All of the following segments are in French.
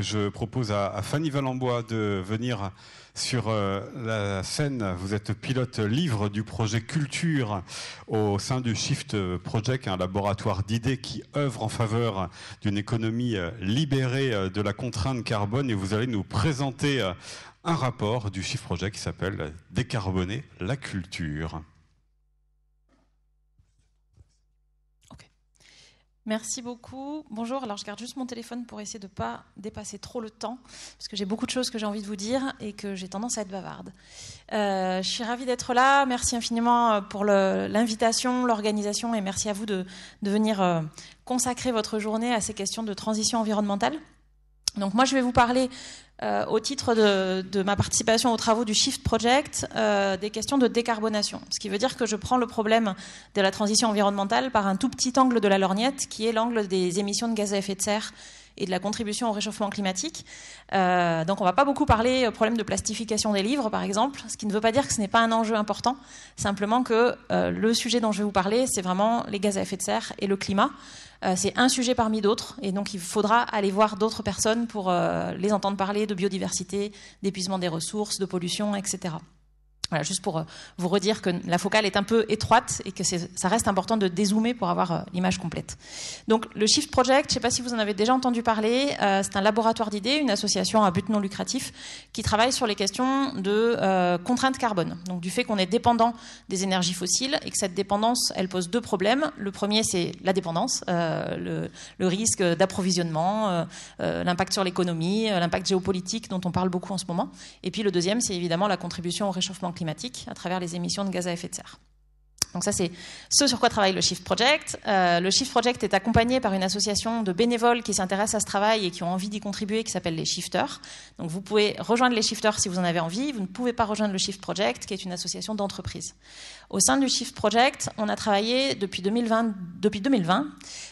je propose à, Fanny Valenbois de venir sur euh, la scène. Vous êtes pilote livre du projet Culture au sein du Shift Project, un laboratoire d'idées qui œuvre en faveur d'une économie euh, libérée euh, de la contrainte carbone. Et vous allez nous présenter un rapport du Shift Project qui s'appelle Décarboner la culture. Merci beaucoup. Bonjour. Alors, je garde juste mon téléphone pour essayer de ne pas dépasser trop le temps, parce que j'ai beaucoup de choses que j'ai envie de vous dire et que j'ai tendance à être bavarde. Euh, je suis ravie d'être là. Merci infiniment euh, pour l'invitation, l'organisation, et merci à vous de, venir euh, consacrer votre journée à ces questions de transition environnementale. Donc moi, je vais vous parler euh, au titre de, ma participation aux travaux du Shift Project euh, des questions de décarbonation. Ce qui veut dire que je prends le problème de la transition environnementale par un tout petit angle de la lorgnette, qui est l'angle des émissions de gaz à effet de serre et de la contribution au réchauffement climatique. Euh, donc on ne va pas beaucoup parler problème de plastification des livres, par exemple, ce qui ne veut pas dire que ce n'est pas un enjeu important, simplement que le sujet dont je vais vous parler, c'est vraiment les gaz à effet de serre et le climat. Euh, c'est un sujet parmi d'autres, et donc il faudra aller voir d'autres personnes pour euh, les entendre parler de biodiversité, d'épuisement des ressources, de pollution, etc. Voilà, juste pour euh, vous redire que la focale est un peu étroite et que ça reste important de dézoomer pour avoir euh, l'image complète. Donc le Shift Project, je ne sais pas si vous en avez déjà entendu parler, euh, c'est un laboratoire d'idées, une association à but non lucratif qui travaille sur les questions de contraintes carbone, donc du fait qu'on est dépendant des énergies fossiles et que cette dépendance, elle pose deux problèmes. Le premier, c'est la dépendance, le, le, risque d'approvisionnement, l'impact sur l'économie, l'impact géopolitique dont on parle beaucoup en ce moment. Et puis le deuxième, c'est évidemment la contribution au réchauffement climatique climatique à travers les émissions de gaz à effet de serre. Donc ça, c'est ce sur quoi travaille le Shift Project. Euh, le Shift Project est accompagné par une association de bénévoles qui s'intéressent à ce travail et qui ont envie d'y contribuer, qui s'appelle les Shifters. Donc vous pouvez rejoindre les Shifters si vous en avez envie. Vous ne pouvez pas rejoindre le Shift Project, qui est une association d'entreprise Au sein du Shift Project, on a travaillé depuis 2020, depuis 2020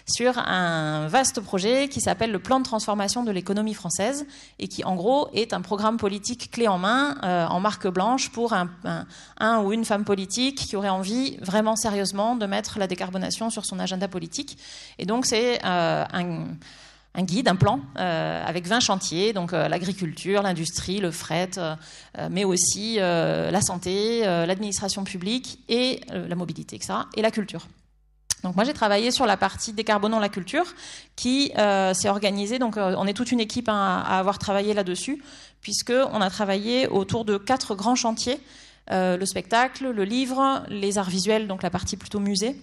sur un vaste projet qui s'appelle le plan de transformation de l'économie française et qui, en gros, est un programme politique clé en main, euh, en marque blanche, pour un, un ou une femme politique qui aurait envie vraiment sérieusement de mettre la décarbonation sur son agenda politique. Et donc c'est euh, un, guide, un plan euh, avec 20 chantiers, donc euh, l'agriculture, l'industrie, le fret, mais aussi la santé, l'administration publique et la mobilité, etc. Et la culture. Donc moi j'ai travaillé sur la partie décarbonant la culture qui s'est organisée. Donc on est toute une équipe hein, à avoir travaillé là-dessus puisque on a travaillé autour de quatre grands chantiers euh, le spectacle, le livre, les arts visuels, donc la partie plutôt musée,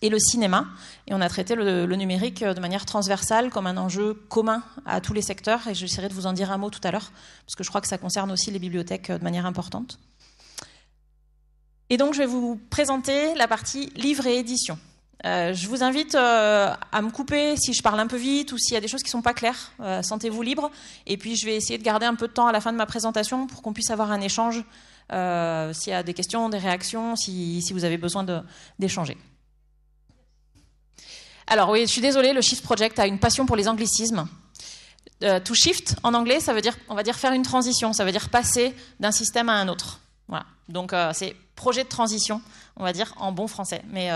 et le cinéma. Et on a traité le, numérique euh, de manière transversale comme un enjeu commun à tous les secteurs. Et j'essaierai de vous en dire un mot tout à l'heure, parce que je crois que ça concerne aussi les bibliothèques euh, de manière importante. Et donc, je vais vous présenter la partie livre et édition. je vous invite à me couper si je parle un peu vite ou s'il y a des choses qui ne sont pas claires. Sentez-vous libre. Et puis, je vais essayer de garder un peu de temps à la fin de ma présentation pour qu'on puisse avoir un échange euh, s'il y a des questions, des réactions, si, vous avez besoin d'échanger. Alors oui, je suis désolée, le Shift Project a une passion pour les anglicismes. Euh, to shift en anglais, ça veut dire, on va dire faire une transition, ça veut dire passer d'un système à un autre. Voilà. Donc euh, c'est projet de transition, on va dire en bon français. Mais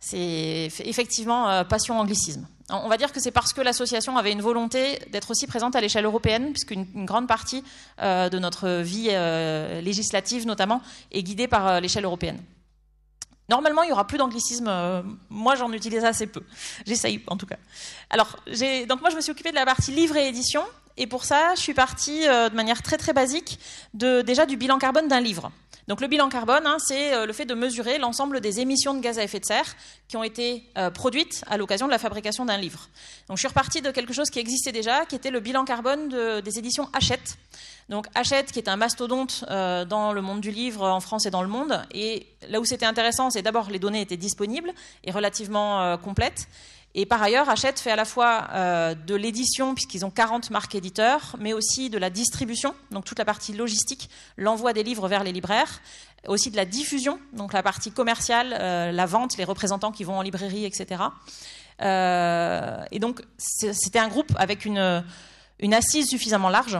c'est effectivement passion anglicisme. On va dire que c'est parce que l'association avait une volonté d'être aussi présente à l'échelle européenne, puisqu'une grande partie euh, de notre vie euh, législative, notamment, est guidée par euh, l'échelle européenne. Normalement, il n'y aura plus d'anglicisme. Moi, j'en utilise assez peu. J'essaye, en tout cas. Alors, donc moi, je me suis occupée de la partie livre et édition. Et pour ça, je suis partie euh, de manière très très basique de, déjà du bilan carbone d'un livre. Donc le bilan carbone, hein, c'est euh, le fait de mesurer l'ensemble des émissions de gaz à effet de serre qui ont été euh, produites à l'occasion de la fabrication d'un livre. Donc je suis repartie de quelque chose qui existait déjà, qui était le bilan carbone des éditions Hachette. Donc Hachette, qui est un mastodonte dans le monde du livre en France et dans le monde, et là où c'était intéressant, c'est d'abord les données étaient disponibles et relativement complètes. Et par ailleurs, Hachette fait à la fois euh, de l'édition, puisqu'ils ont 40 marques éditeurs, mais aussi de la distribution, donc toute la partie logistique, l'envoi des livres vers les libraires, aussi de la diffusion, donc la partie commerciale, euh, la vente, les représentants qui vont en librairie, etc. Euh, et donc, c'était un groupe avec une assise suffisamment large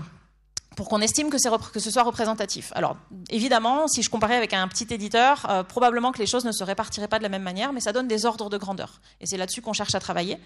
pour qu'on estime que, que, ce soit représentatif. Alors, évidemment, si je comparais avec un petit éditeur, euh, probablement que les choses ne se répartiraient pas de la même manière, mais ça donne des ordres de grandeur. Et c'est là-dessus qu'on cherche à travailler.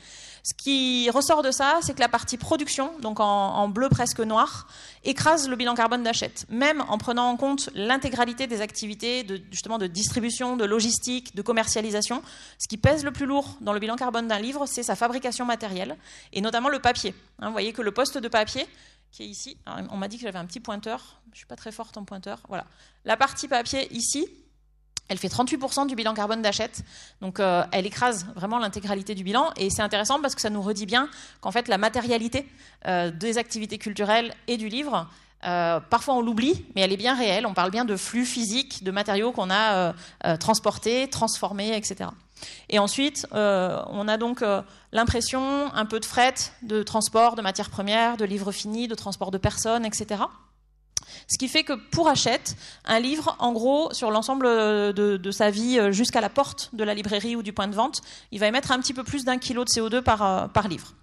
Ce qui ressort de ça, c'est que la partie production, donc en, bleu presque noir, écrase le bilan carbone d'achat même en prenant en compte l'intégralité des activités de, justement de distribution, de logistique, de commercialisation. Ce qui pèse le plus lourd dans le bilan carbone d'un livre, c'est sa fabrication matérielle, et notamment le papier. Hein, vous voyez que le poste de papier, qui est ici. on m'a dit que j'avais un petit pointeur. Je ne suis pas très forte en pointeur. Voilà. La partie papier ici, elle fait 38% du bilan carbone d'achète Donc euh, elle écrase vraiment l'intégralité du bilan. Et c'est intéressant parce que ça nous redit bien qu'en fait la matérialité euh, des activités culturelles et du livre, euh, parfois on l'oublie, mais elle est bien réelle. On parle bien de flux physiques, de matériaux qu'on a euh, euh, transportés, transformés, etc. Et ensuite, on a donc l'impression, un peu de fret, de transport, de matières premières, de livres finis, de transport de personnes, etc. Ce qui fait que pour Hachette, un livre, en gros, sur l'ensemble de, sa vie jusqu'à la porte de la librairie ou du point de vente, il va émettre un petit peu plus d'un kilo de CO2 par livre.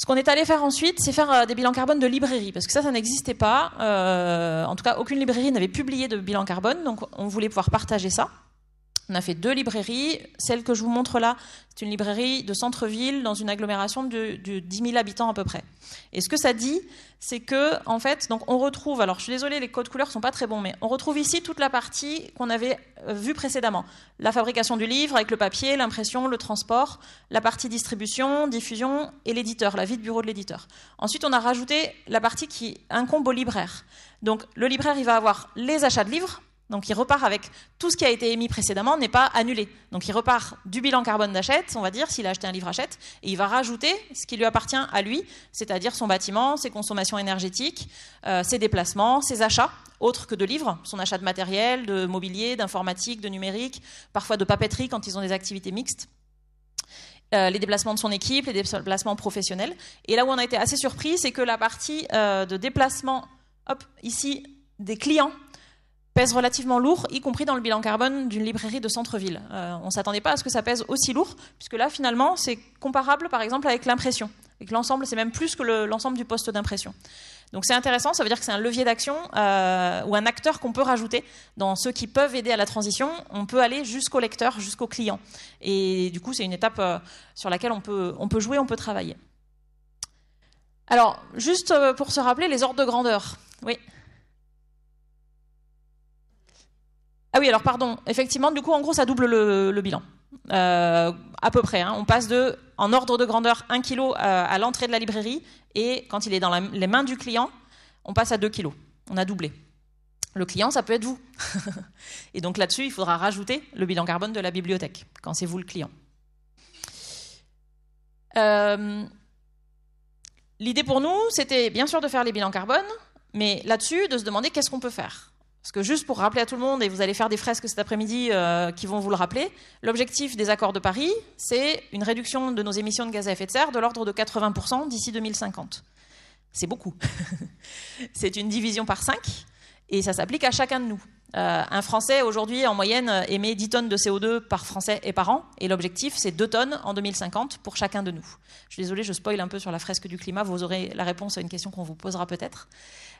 Ce qu'on est allé faire ensuite, c'est faire euh, des bilans carbone de librairie, parce que ça, ça n'existait pas. Euh, en tout cas, aucune librairie n'avait publié de bilan carbone, donc on voulait pouvoir partager ça. On a fait deux librairies. Celle que je vous montre là, c'est une librairie de centre-ville dans une agglomération de, 10 000 habitants à peu près. Et ce que ça dit, c'est que, en fait, donc on retrouve, alors je suis désolée, les codes couleurs sont pas très bons, mais on retrouve ici toute la partie qu'on avait euh, vue précédemment. La fabrication du livre avec le papier, l'impression, le transport, la partie distribution, diffusion et l'éditeur, la vie de bureau de l'éditeur. Ensuite, on a rajouté la partie qui incombe au libraire. Donc, le libraire, il va avoir les achats de livres, donc il repart avec tout ce qui a été émis précédemment n'est pas annulé. Donc il repart du bilan carbone d'Achète, on va dire, s'il a acheté un livre Achète, et il va rajouter ce qui lui appartient à lui, c'est-à-dire son bâtiment, ses consommations énergétiques, euh, ses déplacements, ses achats, autres que de livres, son achat de matériel, de mobilier, d'informatique, de numérique, parfois de papeterie quand ils ont des activités mixtes. Euh, les déplacements de son équipe, les déplacements professionnels. Et là où on a été assez surpris, c'est que la partie euh, de déplacement, hop, ici, des clients pèse relativement lourd, y compris dans le bilan carbone d'une librairie de centre-ville. Euh, on ne s'attendait pas à ce que ça pèse aussi lourd, puisque là, finalement, c'est comparable, par exemple, avec l'impression. Et l'ensemble, c'est même plus que l'ensemble du poste d'impression. Donc c'est intéressant, ça veut dire que c'est un levier d'action euh, ou un acteur qu'on peut rajouter dans ceux qui peuvent aider à la transition. On peut aller jusqu'au lecteur, jusqu'au client. Et du coup, c'est une étape euh, sur laquelle on peut, on peut jouer, on peut travailler. Alors, juste pour se rappeler les ordres de grandeur. Oui. Ah oui, alors pardon. Effectivement, du coup, en gros, ça double le, bilan. Euh, à peu près. Hein. On passe de, en ordre de grandeur, 1 kg euh, à, l'entrée de la librairie, et quand il est dans les mains du client, on passe à 2 kg. On a doublé. Le client, ça peut être vous. et donc là-dessus, il faudra rajouter le bilan carbone de la bibliothèque, quand c'est vous le client. Euh, l'idée pour nous, c'était bien sûr de faire les bilans carbone, mais là-dessus, de se demander qu'est-ce qu'on peut faire. Parce que juste pour rappeler à tout le monde, et vous allez faire des fresques cet après-midi euh, qui vont vous le rappeler, l'objectif des accords de Paris, c'est une réduction de nos émissions de gaz à effet de serre de l'ordre de 80% d'ici 2050. C'est beaucoup. c'est une division par 5. Et ça s'applique à chacun de nous. Euh, un Français, aujourd'hui, en moyenne, euh, émet 10 tonnes de CO2 par Français et par an. Et l'objectif, c'est 2 tonnes en 2050 pour chacun de nous. Je suis désolée, je spoil un peu sur la fresque du climat. Vous aurez la réponse à une question qu'on vous posera peut-être.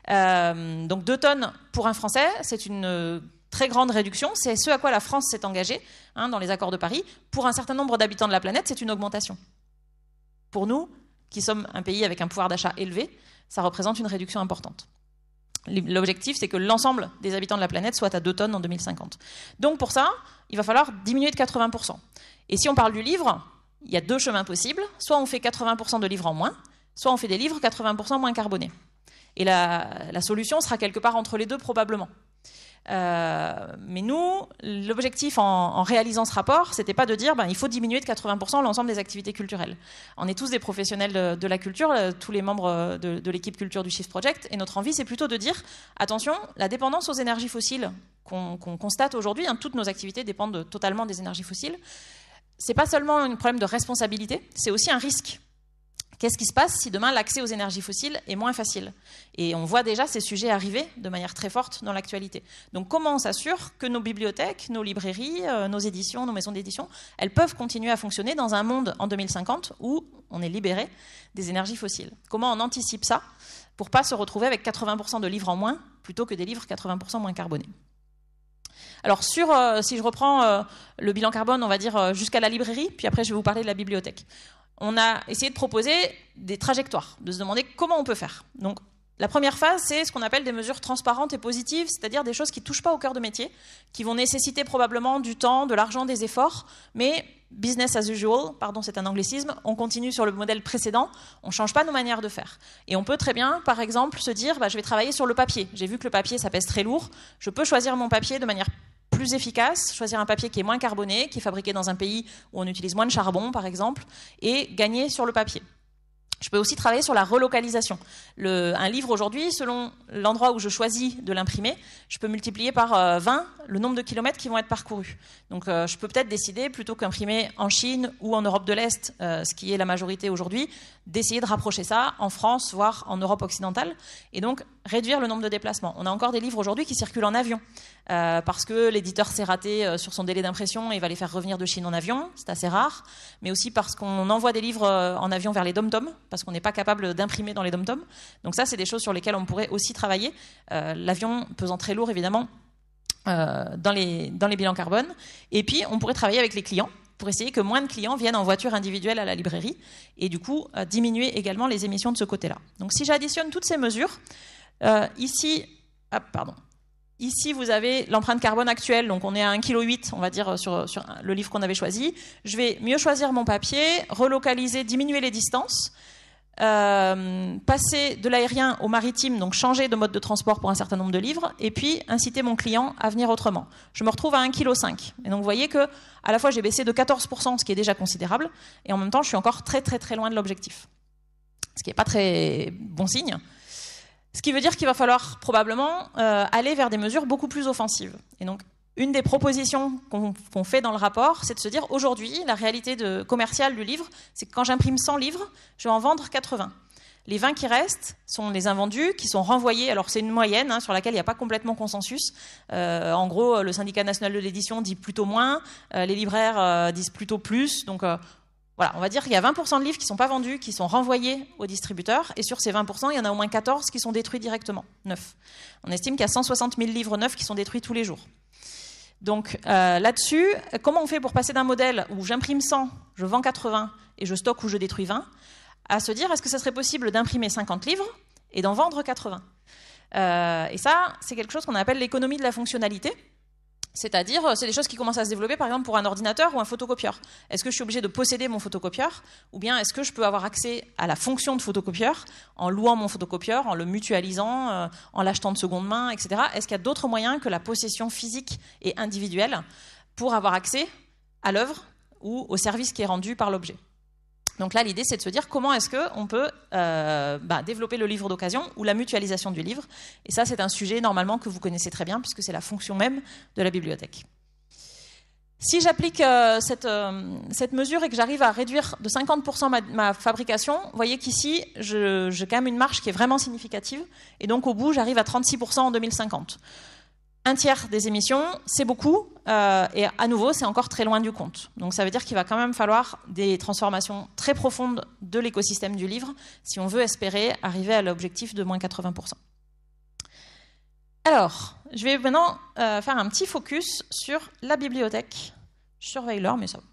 Euh, donc 2 tonnes pour un Français, c'est une très grande réduction. C'est ce à quoi la France s'est engagée hein, dans les accords de Paris. Pour un certain nombre d'habitants de la planète, c'est une augmentation. Pour nous, qui sommes un pays avec un pouvoir d'achat élevé, ça représente une réduction importante. L'objectif, c'est que l'ensemble des habitants de la planète soit à 2 tonnes en 2050. Donc pour ça, il va falloir diminuer de 80%. Et si on parle du livre, il y a deux chemins possibles. Soit on fait 80% de livres en moins, soit on fait des livres 80% moins carbonés. Et la solution sera quelque part entre les deux probablement. Euh, mais nous, l'objectif en, réalisant ce rapport, c'était pas de dire ben, il faut diminuer de 80% l'ensemble des activités culturelles. On est tous des professionnels de, la culture, euh, tous les membres euh, de, l'équipe culture du Shift Project, et notre envie, c'est plutôt de dire attention, la dépendance aux énergies fossiles qu'on constate aujourd'hui, hein, toutes nos activités dépendent totalement des énergies fossiles, c'est pas seulement un problème de responsabilité, c'est aussi un risque Qu'est-ce qui se passe si demain l'accès aux énergies fossiles est moins facile Et on voit déjà ces sujets arriver de manière très forte dans l'actualité. Donc comment on s'assure que nos bibliothèques, nos librairies, euh, nos éditions, nos maisons d'édition, elles peuvent continuer à fonctionner dans un monde en 2050 où on est libéré des énergies fossiles Comment on anticipe ça pour ne pas se retrouver avec 80% de livres en moins plutôt que des livres 80% moins carbonés alors sur, euh, si je reprends euh, le bilan carbone, on va dire jusqu'à la librairie, puis après je vais vous parler de la bibliothèque on a essayé de proposer des trajectoires, de se demander comment on peut faire. Donc, la première phase, c'est ce qu'on appelle des mesures transparentes et positives, c'est-à-dire des choses qui ne touchent pas au cœur de métier, qui vont nécessiter probablement du temps, de l'argent, des efforts, mais business as usual, pardon c'est un anglicisme, on continue sur le modèle précédent, on ne change pas nos manières de faire. Et on peut très bien, par exemple, se dire, bah, je vais travailler sur le papier. J'ai vu que le papier, ça pèse très lourd, je peux choisir mon papier de manière plus efficace, choisir un papier qui est moins carboné, qui est fabriqué dans un pays où on utilise moins de charbon, par exemple, et gagner sur le papier. Je peux aussi travailler sur la relocalisation. un livre aujourd'hui, selon l'endroit où je choisis de l'imprimer, je peux multiplier par 20 euh, le nombre de kilomètres qui vont être parcourus. Donc euh, je peux peut-être décider, plutôt qu'imprimer en Chine ou en Europe de l'Est, euh, ce qui est la majorité aujourd'hui, d'essayer de rapprocher ça en France, voire en Europe occidentale, et donc réduire le nombre de déplacements. On a encore des livres aujourd'hui qui circulent en avion, euh, parce que l'éditeur s'est raté euh, sur son délai d'impression et va les faire revenir de Chine en avion, c'est assez rare, mais aussi parce qu'on envoie des livres euh, en avion vers les dom-toms, parce qu'on n'est pas capable d'imprimer dans les dom-toms. Donc ça, c'est des choses sur lesquelles on pourrait aussi travailler. L'avion pesant très lourd, évidemment, dans, les, dans les bilans carbone. Et puis, on pourrait travailler avec les clients pour essayer que moins de clients viennent en voiture individuelle à la librairie et du coup euh, diminuer également les émissions de ce côté-là. Donc si j'additionne toutes ces mesures, euh, ici, ah, pardon, Ici, vous avez l'empreinte carbone actuelle, donc on est à 1,8 kg, on va dire, euh, sur le livre qu'on avait choisi. Je vais mieux choisir mon papier, relocaliser, diminuer les distances. Euh, passer de l'aérien au maritime, donc changer de mode de transport pour un certain nombre de livres, et puis inciter mon client à venir autrement. Je me retrouve à 1,5 kg. Et donc vous voyez que à la fois j'ai baissé de 14%, ce qui est déjà considérable, et en même temps je suis encore très très très loin de l'objectif. Ce qui n'est pas très bon signe. Ce qui veut dire qu'il va falloir probablement euh, aller vers des mesures beaucoup plus offensives. Et donc une des propositions qu'on fait dans le rapport, c'est de se dire aujourd'hui, la réalité de, commerciale du livre, c'est que quand j'imprime 100 livres, je vais en vendre 80. Les 20 qui restent sont les invendus qui sont renvoyés. Alors c'est une moyenne hein, sur laquelle il n'y a pas complètement consensus. Euh, en gros, le syndicat national de l'édition dit plutôt moins, euh, les libraires euh, disent plutôt plus. Donc voilà, on va dire qu'il y a 20% de livres qui ne sont pas vendus, qui sont renvoyés aux distributeurs, et sur ces 20%, il y en a au moins 14 qui sont détruits directement, 9. On estime qu'il y a 160 000 livres neufs qui sont détruits tous les jours. Donc euh, là-dessus, comment on fait pour passer d'un modèle où j'imprime 100, je vends 80 et je stocke ou je détruis 20, à se dire est-ce que ça serait possible d'imprimer 50 livres et d'en vendre 80 euh, Et ça, c'est quelque chose qu'on appelle l'économie de la fonctionnalité. C'est-à-dire, euh, c'est des choses qui commencent à se développer, par exemple, pour un ordinateur ou un photocopieur. Est-ce que je suis obligé de posséder mon photocopieur Ou bien est-ce que je peux avoir accès à la fonction de photocopieur en louant mon photocopieur, en le mutualisant, euh, en l'achetant de seconde main, etc. Est-ce qu'il y a d'autres moyens que la possession physique et individuelle pour avoir accès à l'œuvre ou au service qui est rendu par l'objet donc là, l'idée, c'est de se dire comment est-ce qu'on peut euh, bah, développer le livre d'occasion ou la mutualisation du livre. Et ça, c'est un sujet normalement que vous connaissez très bien, puisque c'est la fonction même de la bibliothèque. Si j'applique euh, euh, cette, mesure et que j'arrive à réduire de 50% ma, ma, fabrication, vous voyez qu'ici, j'ai quand même une marge qui est vraiment significative. Et donc, au bout, j'arrive à 36% en 2050 un tiers des émissions, c'est beaucoup, euh, et à nouveau, c'est encore très loin du compte. Donc ça veut dire qu'il va quand même falloir des transformations très profondes de l'écosystème du livre si on veut espérer arriver à l'objectif de moins 80%. Alors, je vais maintenant euh, faire un petit focus sur la bibliothèque. Je surveille l'heure, mais ça va.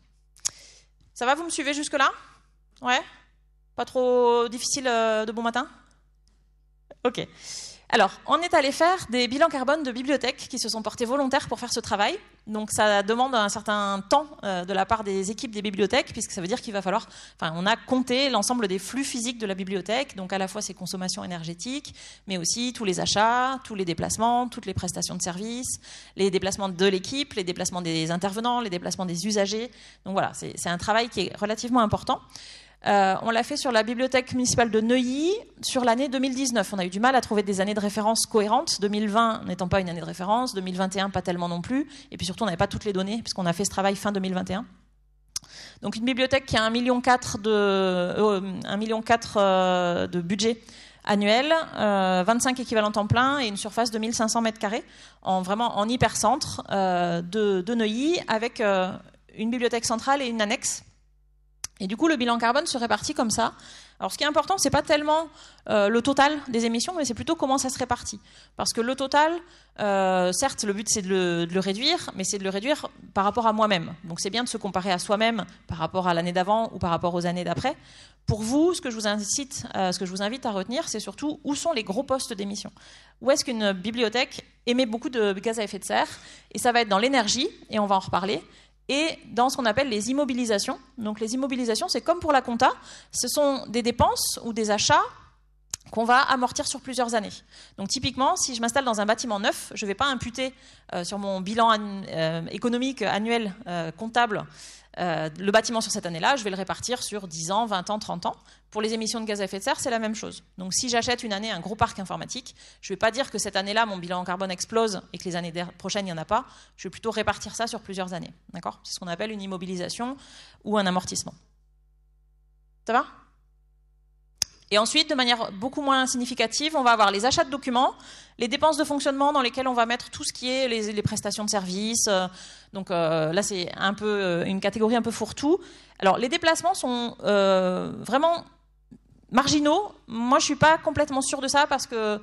Ça va, vous me suivez jusque-là Ouais Pas trop difficile euh, de bon matin Ok. Alors, on est allé faire des bilans carbone de bibliothèques qui se sont portés volontaires pour faire ce travail. Donc, ça demande un certain temps euh, de la part des équipes des bibliothèques, puisque ça veut dire qu'il va falloir. Enfin, on a compté l'ensemble des flux physiques de la bibliothèque, donc à la fois ses consommations énergétiques, mais aussi tous les achats, tous les déplacements, toutes les prestations de services, les déplacements de l'équipe, les déplacements des intervenants, les déplacements des usagers. Donc voilà, c'est un travail qui est relativement important. Euh, on l'a fait sur la bibliothèque municipale de Neuilly sur l'année 2019. On a eu du mal à trouver des années de référence cohérentes, 2020 n'étant pas une année de référence, 2021 pas tellement non plus, et puis surtout on n'avait pas toutes les données, puisqu'on a fait ce travail fin 2021. Donc une bibliothèque qui a 1,4 million, de, euh, euh, de budget annuel, 25 équivalents temps plein et une surface de 1500 m2 en vraiment en hypercentre de, Neuilly avec une bibliothèque centrale et une annexe et du coup, le bilan carbone se répartit comme ça. Alors, ce qui est important, c'est pas tellement euh, le total des émissions, mais c'est plutôt comment ça se répartit. Parce que le total, euh, certes, le but c'est de, le réduire, mais c'est de le réduire par rapport à moi-même. Donc, c'est bien de se comparer à soi-même par rapport à l'année d'avant ou par rapport aux années d'après. Pour vous, ce que je vous incite, euh, ce que je vous invite à retenir, c'est surtout où sont les gros postes d'émissions. Où est-ce qu'une bibliothèque émet beaucoup de gaz à effet de serre Et ça va être dans l'énergie, et on va en reparler et dans ce qu'on appelle les immobilisations. Donc les immobilisations, c'est comme pour la compta, ce sont des dépenses ou des achats qu'on va amortir sur plusieurs années. Donc typiquement, si je m'installe dans un bâtiment neuf, je ne vais pas imputer euh, sur mon bilan euh, économique annuel euh, comptable euh, le bâtiment sur cette année-là, je vais le répartir sur 10 ans, 20 ans, 30 ans. Pour les émissions de gaz à effet de serre, c'est la même chose. Donc si j'achète une année un gros parc informatique, je ne vais pas dire que cette année-là, mon bilan en carbone explose et que les années prochaines, il n'y en a pas. Je vais plutôt répartir ça sur plusieurs années. D'accord C'est ce qu'on appelle une immobilisation ou un amortissement. Ça va et ensuite, de manière beaucoup moins significative, on va avoir les achats de documents, les dépenses de fonctionnement dans lesquelles on va mettre tout ce qui est les, prestations de services. Euh, donc euh, là, c'est un peu euh, une catégorie un peu fourre-tout. Alors les déplacements sont vraiment marginaux. Moi, je suis pas complètement sûre de ça parce que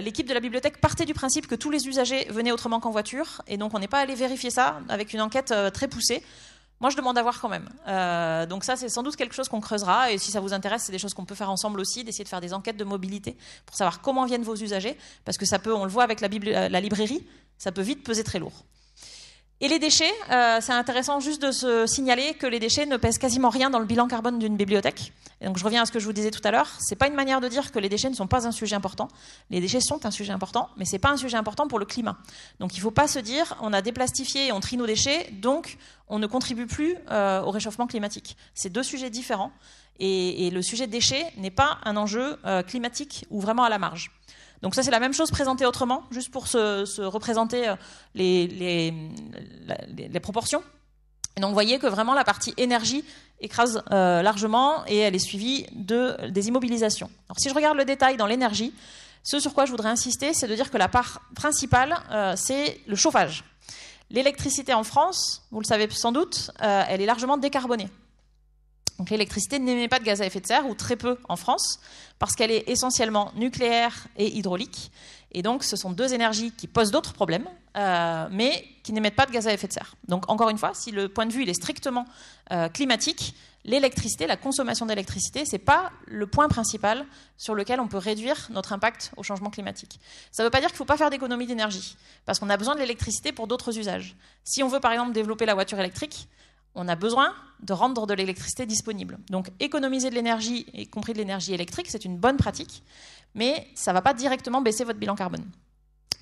l'équipe de la bibliothèque partait du principe que tous les usagers venaient autrement qu'en voiture, et donc on n'est pas allé vérifier ça avec une enquête très poussée. Moi, je demande à voir quand même. Euh, donc ça, c'est sans doute quelque chose qu'on creusera. Et si ça vous intéresse, c'est des choses qu'on peut faire ensemble aussi, d'essayer de faire des enquêtes de mobilité pour savoir comment viennent vos usagers, parce que ça peut, on le voit avec la, la librairie, ça peut vite peser très lourd. Et les déchets, euh, c'est intéressant juste de se signaler que les déchets ne pèsent quasiment rien dans le bilan carbone d'une bibliothèque. donc je reviens à ce que je vous disais tout à l'heure, c'est pas une manière de dire que les déchets ne sont pas un sujet important. Les déchets sont un sujet important, mais c'est pas un sujet important pour le climat. Donc il faut pas se dire on a déplastifié et on trie nos déchets, donc on ne contribue plus euh, au réchauffement climatique. C'est deux sujets différents et, le sujet déchets n'est pas un enjeu euh, climatique ou vraiment à la marge. Donc ça, c'est la même chose présentée autrement, juste pour se, représenter euh, les, proportions. donc, vous voyez que vraiment la partie énergie écrase euh, largement et elle est suivie de, des immobilisations. Alors, si je regarde le détail dans l'énergie, ce sur quoi je voudrais insister, c'est de dire que la part principale, euh, c'est le chauffage. L'électricité en France, vous le savez sans doute, elle est largement décarbonée. Donc l'électricité n'émet pas de gaz à effet de serre, ou très peu en France, parce qu'elle est essentiellement nucléaire et hydraulique. Et donc ce sont deux énergies qui posent d'autres problèmes, euh, mais qui n'émettent pas de gaz à effet de serre. Donc encore une fois, si le point de vue est strictement euh, climatique, l'électricité, la consommation d'électricité, c'est n'est pas le point principal sur lequel on peut réduire notre impact au changement climatique. Ça ne veut pas dire qu'il ne faut pas faire d'économie d'énergie, parce qu'on a besoin de l'électricité pour d'autres usages. Si on veut par exemple développer la voiture électrique, on a besoin de rendre de l'électricité disponible. Donc économiser de l'énergie, y compris de l'énergie électrique, c'est une bonne pratique, mais ça ne va pas directement baisser votre bilan carbone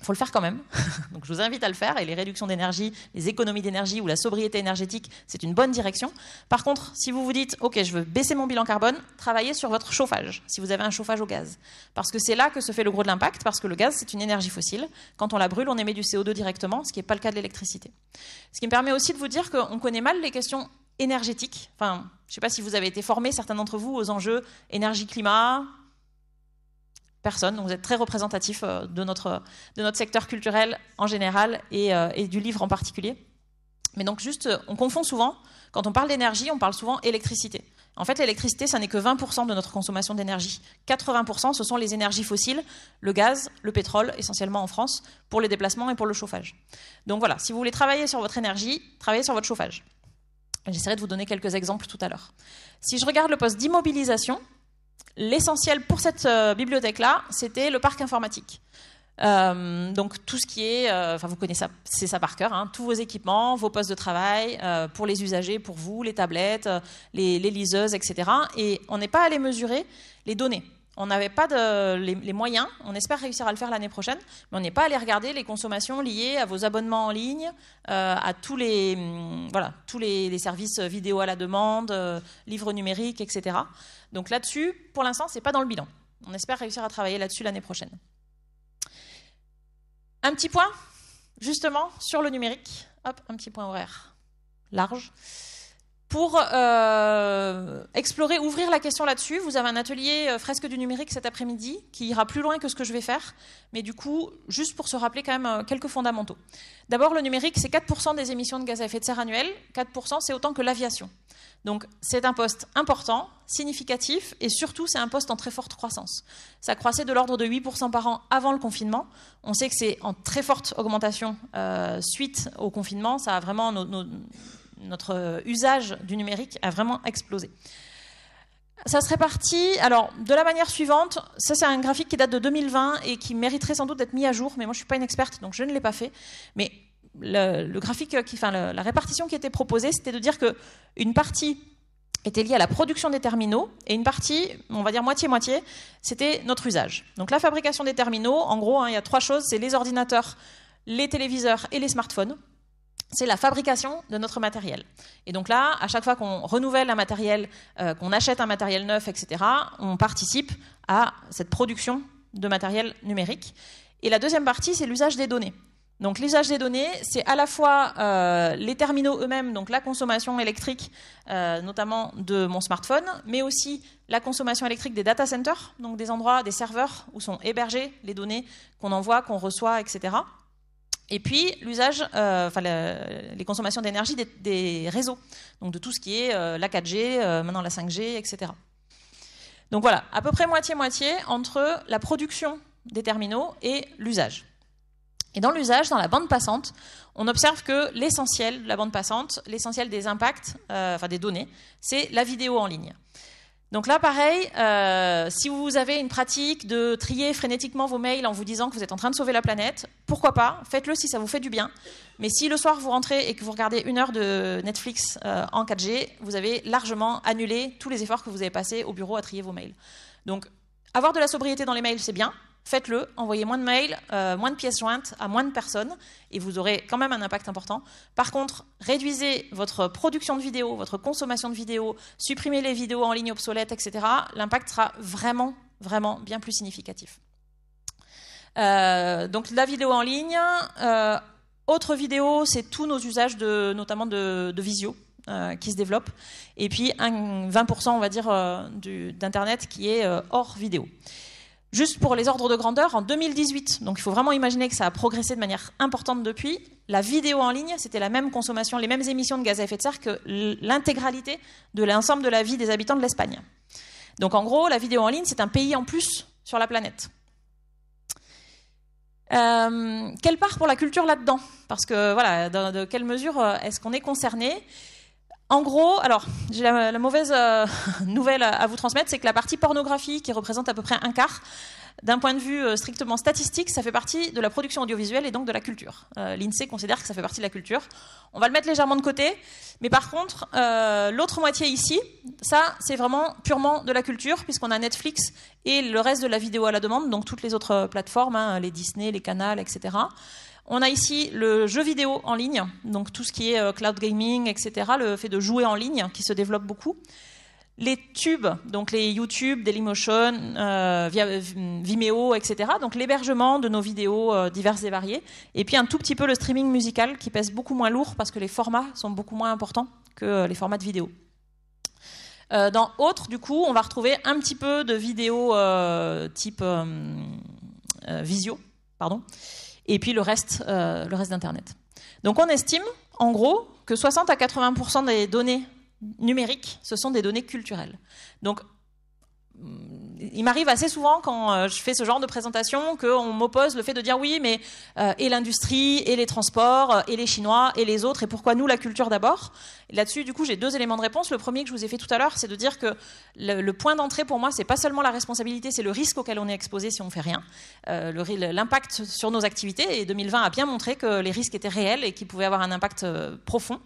faut le faire quand même. Donc je vous invite à le faire et les réductions d'énergie, les économies d'énergie ou la sobriété énergétique, c'est une bonne direction. Par contre, si vous vous dites OK, je veux baisser mon bilan carbone, travaillez sur votre chauffage si vous avez un chauffage au gaz parce que c'est là que se fait le gros de l'impact parce que le gaz c'est une énergie fossile. Quand on la brûle, on émet du CO2 directement, ce qui n'est pas le cas de l'électricité. Ce qui me permet aussi de vous dire qu'on connaît mal les questions énergétiques. Enfin, je ne sais pas si vous avez été formés certains d'entre vous aux enjeux énergie climat, personnes. Donc vous êtes très représentatif euh, de notre, de notre secteur culturel en général et, euh, et, du livre en particulier. Mais donc juste, euh, on confond souvent, quand on parle d'énergie, on parle souvent électricité. En fait, l'électricité, ça n'est que 20% de notre consommation d'énergie. 80%, ce sont les énergies fossiles, le gaz, le pétrole, essentiellement en France, pour les déplacements et pour le chauffage. Donc voilà, si vous voulez travailler sur votre énergie, travaillez sur votre chauffage. J'essaierai de vous donner quelques exemples tout à l'heure. Si je regarde le poste d'immobilisation, l'essentiel pour cette euh, bibliothèque-là, c'était le parc informatique. Euh, donc tout ce qui est, euh, enfin vous connaissez ça, ça par cœur, hein. tous vos équipements, vos postes de travail, pour les usagers, pour vous, les tablettes, les, les liseuses, etc. Et on n'est pas allé mesurer les données. On n'avait pas les, moyens. On espère réussir à le faire l'année prochaine, mais on n'est pas allé regarder les consommations liées à vos abonnements en ligne, euh, à tous les mm, voilà tous les, services vidéo à la demande, euh, livres numériques, etc. Donc là-dessus, pour l'instant, c'est pas dans le bilan. On espère réussir à travailler là-dessus l'année prochaine. Un petit point, justement, sur le numérique. Hop, un petit point horaire large pour euh, explorer, ouvrir la question là-dessus. Vous avez un atelier euh, fresque du numérique cet après-midi qui ira plus loin que ce que je vais faire, mais du coup, juste pour se rappeler quand même euh, quelques fondamentaux. D'abord, le numérique, c'est 4% des émissions de gaz à effet de serre annuel, 4%, c'est autant que l'aviation. Donc, c'est un poste important, significatif, et surtout, c'est un poste en très forte croissance. Ça croissait de l'ordre de 8% par an avant le confinement. On sait que c'est en très forte augmentation suite au confinement. Ça a vraiment notre euh, usage du numérique a vraiment explosé. Ça se répartit alors de la manière suivante. Ça, c'est un graphique qui date de 2020 et qui mériterait sans doute d'être mis à jour, mais moi je ne suis pas une experte donc je ne l'ai pas fait. Mais le, graphique, qui, enfin, la répartition qui était proposée, c'était de dire qu'une partie était liée à la production des terminaux et une partie, on va dire moitié-moitié, c'était notre usage. Donc la fabrication des terminaux, en gros, hein, il y a trois choses c'est les ordinateurs, les téléviseurs et les smartphones c'est la fabrication de notre matériel. Et donc là, à chaque fois qu'on renouvelle un matériel, euh, qu'on achète un matériel neuf, etc., on participe à cette production de matériel numérique. Et la deuxième partie, c'est l'usage des données. Donc l'usage des données, c'est à la fois euh, les terminaux eux-mêmes, donc la consommation électrique, euh, notamment de mon smartphone, mais aussi la consommation électrique des data centers, donc des endroits, des serveurs où sont hébergées les données qu'on envoie, qu'on reçoit, etc. Et puis l'usage, euh, enfin les consommations d'énergie des, réseaux, donc de tout ce qui est euh, la 4G, euh, maintenant la 5G, etc. Donc voilà, à peu près moitié-moitié entre la production des terminaux et l'usage. Et dans l'usage, dans la bande passante, on observe que l'essentiel de la bande passante, l'essentiel des impacts, enfin des données, c'est la vidéo en ligne. Donc là, pareil, euh, si vous avez une pratique de trier frénétiquement vos mails en vous disant que vous êtes en train de sauver la planète, pourquoi pas Faites-le si ça vous fait du bien. Mais si le soir vous rentrez et que vous regardez une heure de Netflix euh, en 4G, vous avez largement annulé tous les efforts que vous avez passés au bureau à trier vos mails. Donc avoir de la sobriété dans les mails, c'est bien, faites-le, envoyez moins de mails, euh, moins de pièces jointes à moins de personnes, et vous aurez quand même un impact important. Par contre, réduisez votre production de vidéos, votre consommation de vidéos, supprimez les vidéos en ligne obsolètes, etc. L'impact sera vraiment, vraiment bien plus significatif. Euh, donc la vidéo en ligne. Euh, autre vidéo, c'est tous nos usages, de, notamment de, visio, qui se développe, et puis 20% on va dire d'Internet qui est hors vidéo. Juste pour les ordres de grandeur, en 2018, donc il faut vraiment imaginer que ça a progressé de manière importante depuis, la vidéo en ligne, c'était la même consommation, les mêmes émissions de gaz à effet de serre que l'intégralité de l'ensemble de la vie des habitants de l'Espagne. Donc en gros, la vidéo en ligne, c'est un pays en plus sur la planète. Euh, quelle part pour la culture là-dedans Parce que voilà, de quelle mesure euh, est-ce qu'on est concerné en gros, alors, j'ai la, mauvaise euh, nouvelle à vous transmettre, c'est que la partie pornographie, qui représente à peu près un quart, d'un point de vue euh, strictement statistique, ça fait partie de la production audiovisuelle et donc de la culture. Euh, L'INSEE considère que ça fait partie de la culture. On va le mettre légèrement de côté, mais par contre, l'autre moitié ici, ça, c'est vraiment purement de la culture, puisqu'on a Netflix et le reste de la vidéo à la demande, donc toutes les autres plateformes, hein, les Disney, les Canals, etc. On a ici le jeu vidéo en ligne, donc tout ce qui est euh, cloud gaming, etc., le fait de jouer en ligne qui se développe beaucoup. Les tubes, donc les YouTube, Dailymotion, euh, Vimeo, etc., donc l'hébergement de nos vidéos euh, diverses et variées. Et puis un tout petit peu le streaming musical qui pèse beaucoup moins lourd parce que les formats sont beaucoup moins importants que les formats de vidéo. dans Autres, du coup, on va retrouver un petit peu de vidéos type visio, pardon et puis le reste, euh, le reste d'Internet. Donc on estime, en gros, que 60 à 80% des données numériques, ce sont des données culturelles. Donc il m'arrive assez souvent quand euh, je fais ce genre de présentation qu'on m'oppose le fait de dire oui, mais euh, et l'industrie, et les transports, euh, et les Chinois, et les autres, et pourquoi nous la culture d'abord Là-dessus, du coup, j'ai deux éléments de réponse. Le premier que je vous ai fait tout à l'heure, c'est de dire que le, point d'entrée pour moi, c'est pas seulement la responsabilité, c'est le risque auquel on est exposé si on fait rien. L'impact sur nos activités, et 2020 a bien montré que les risques étaient réels et qu'ils pouvaient avoir un impact profond.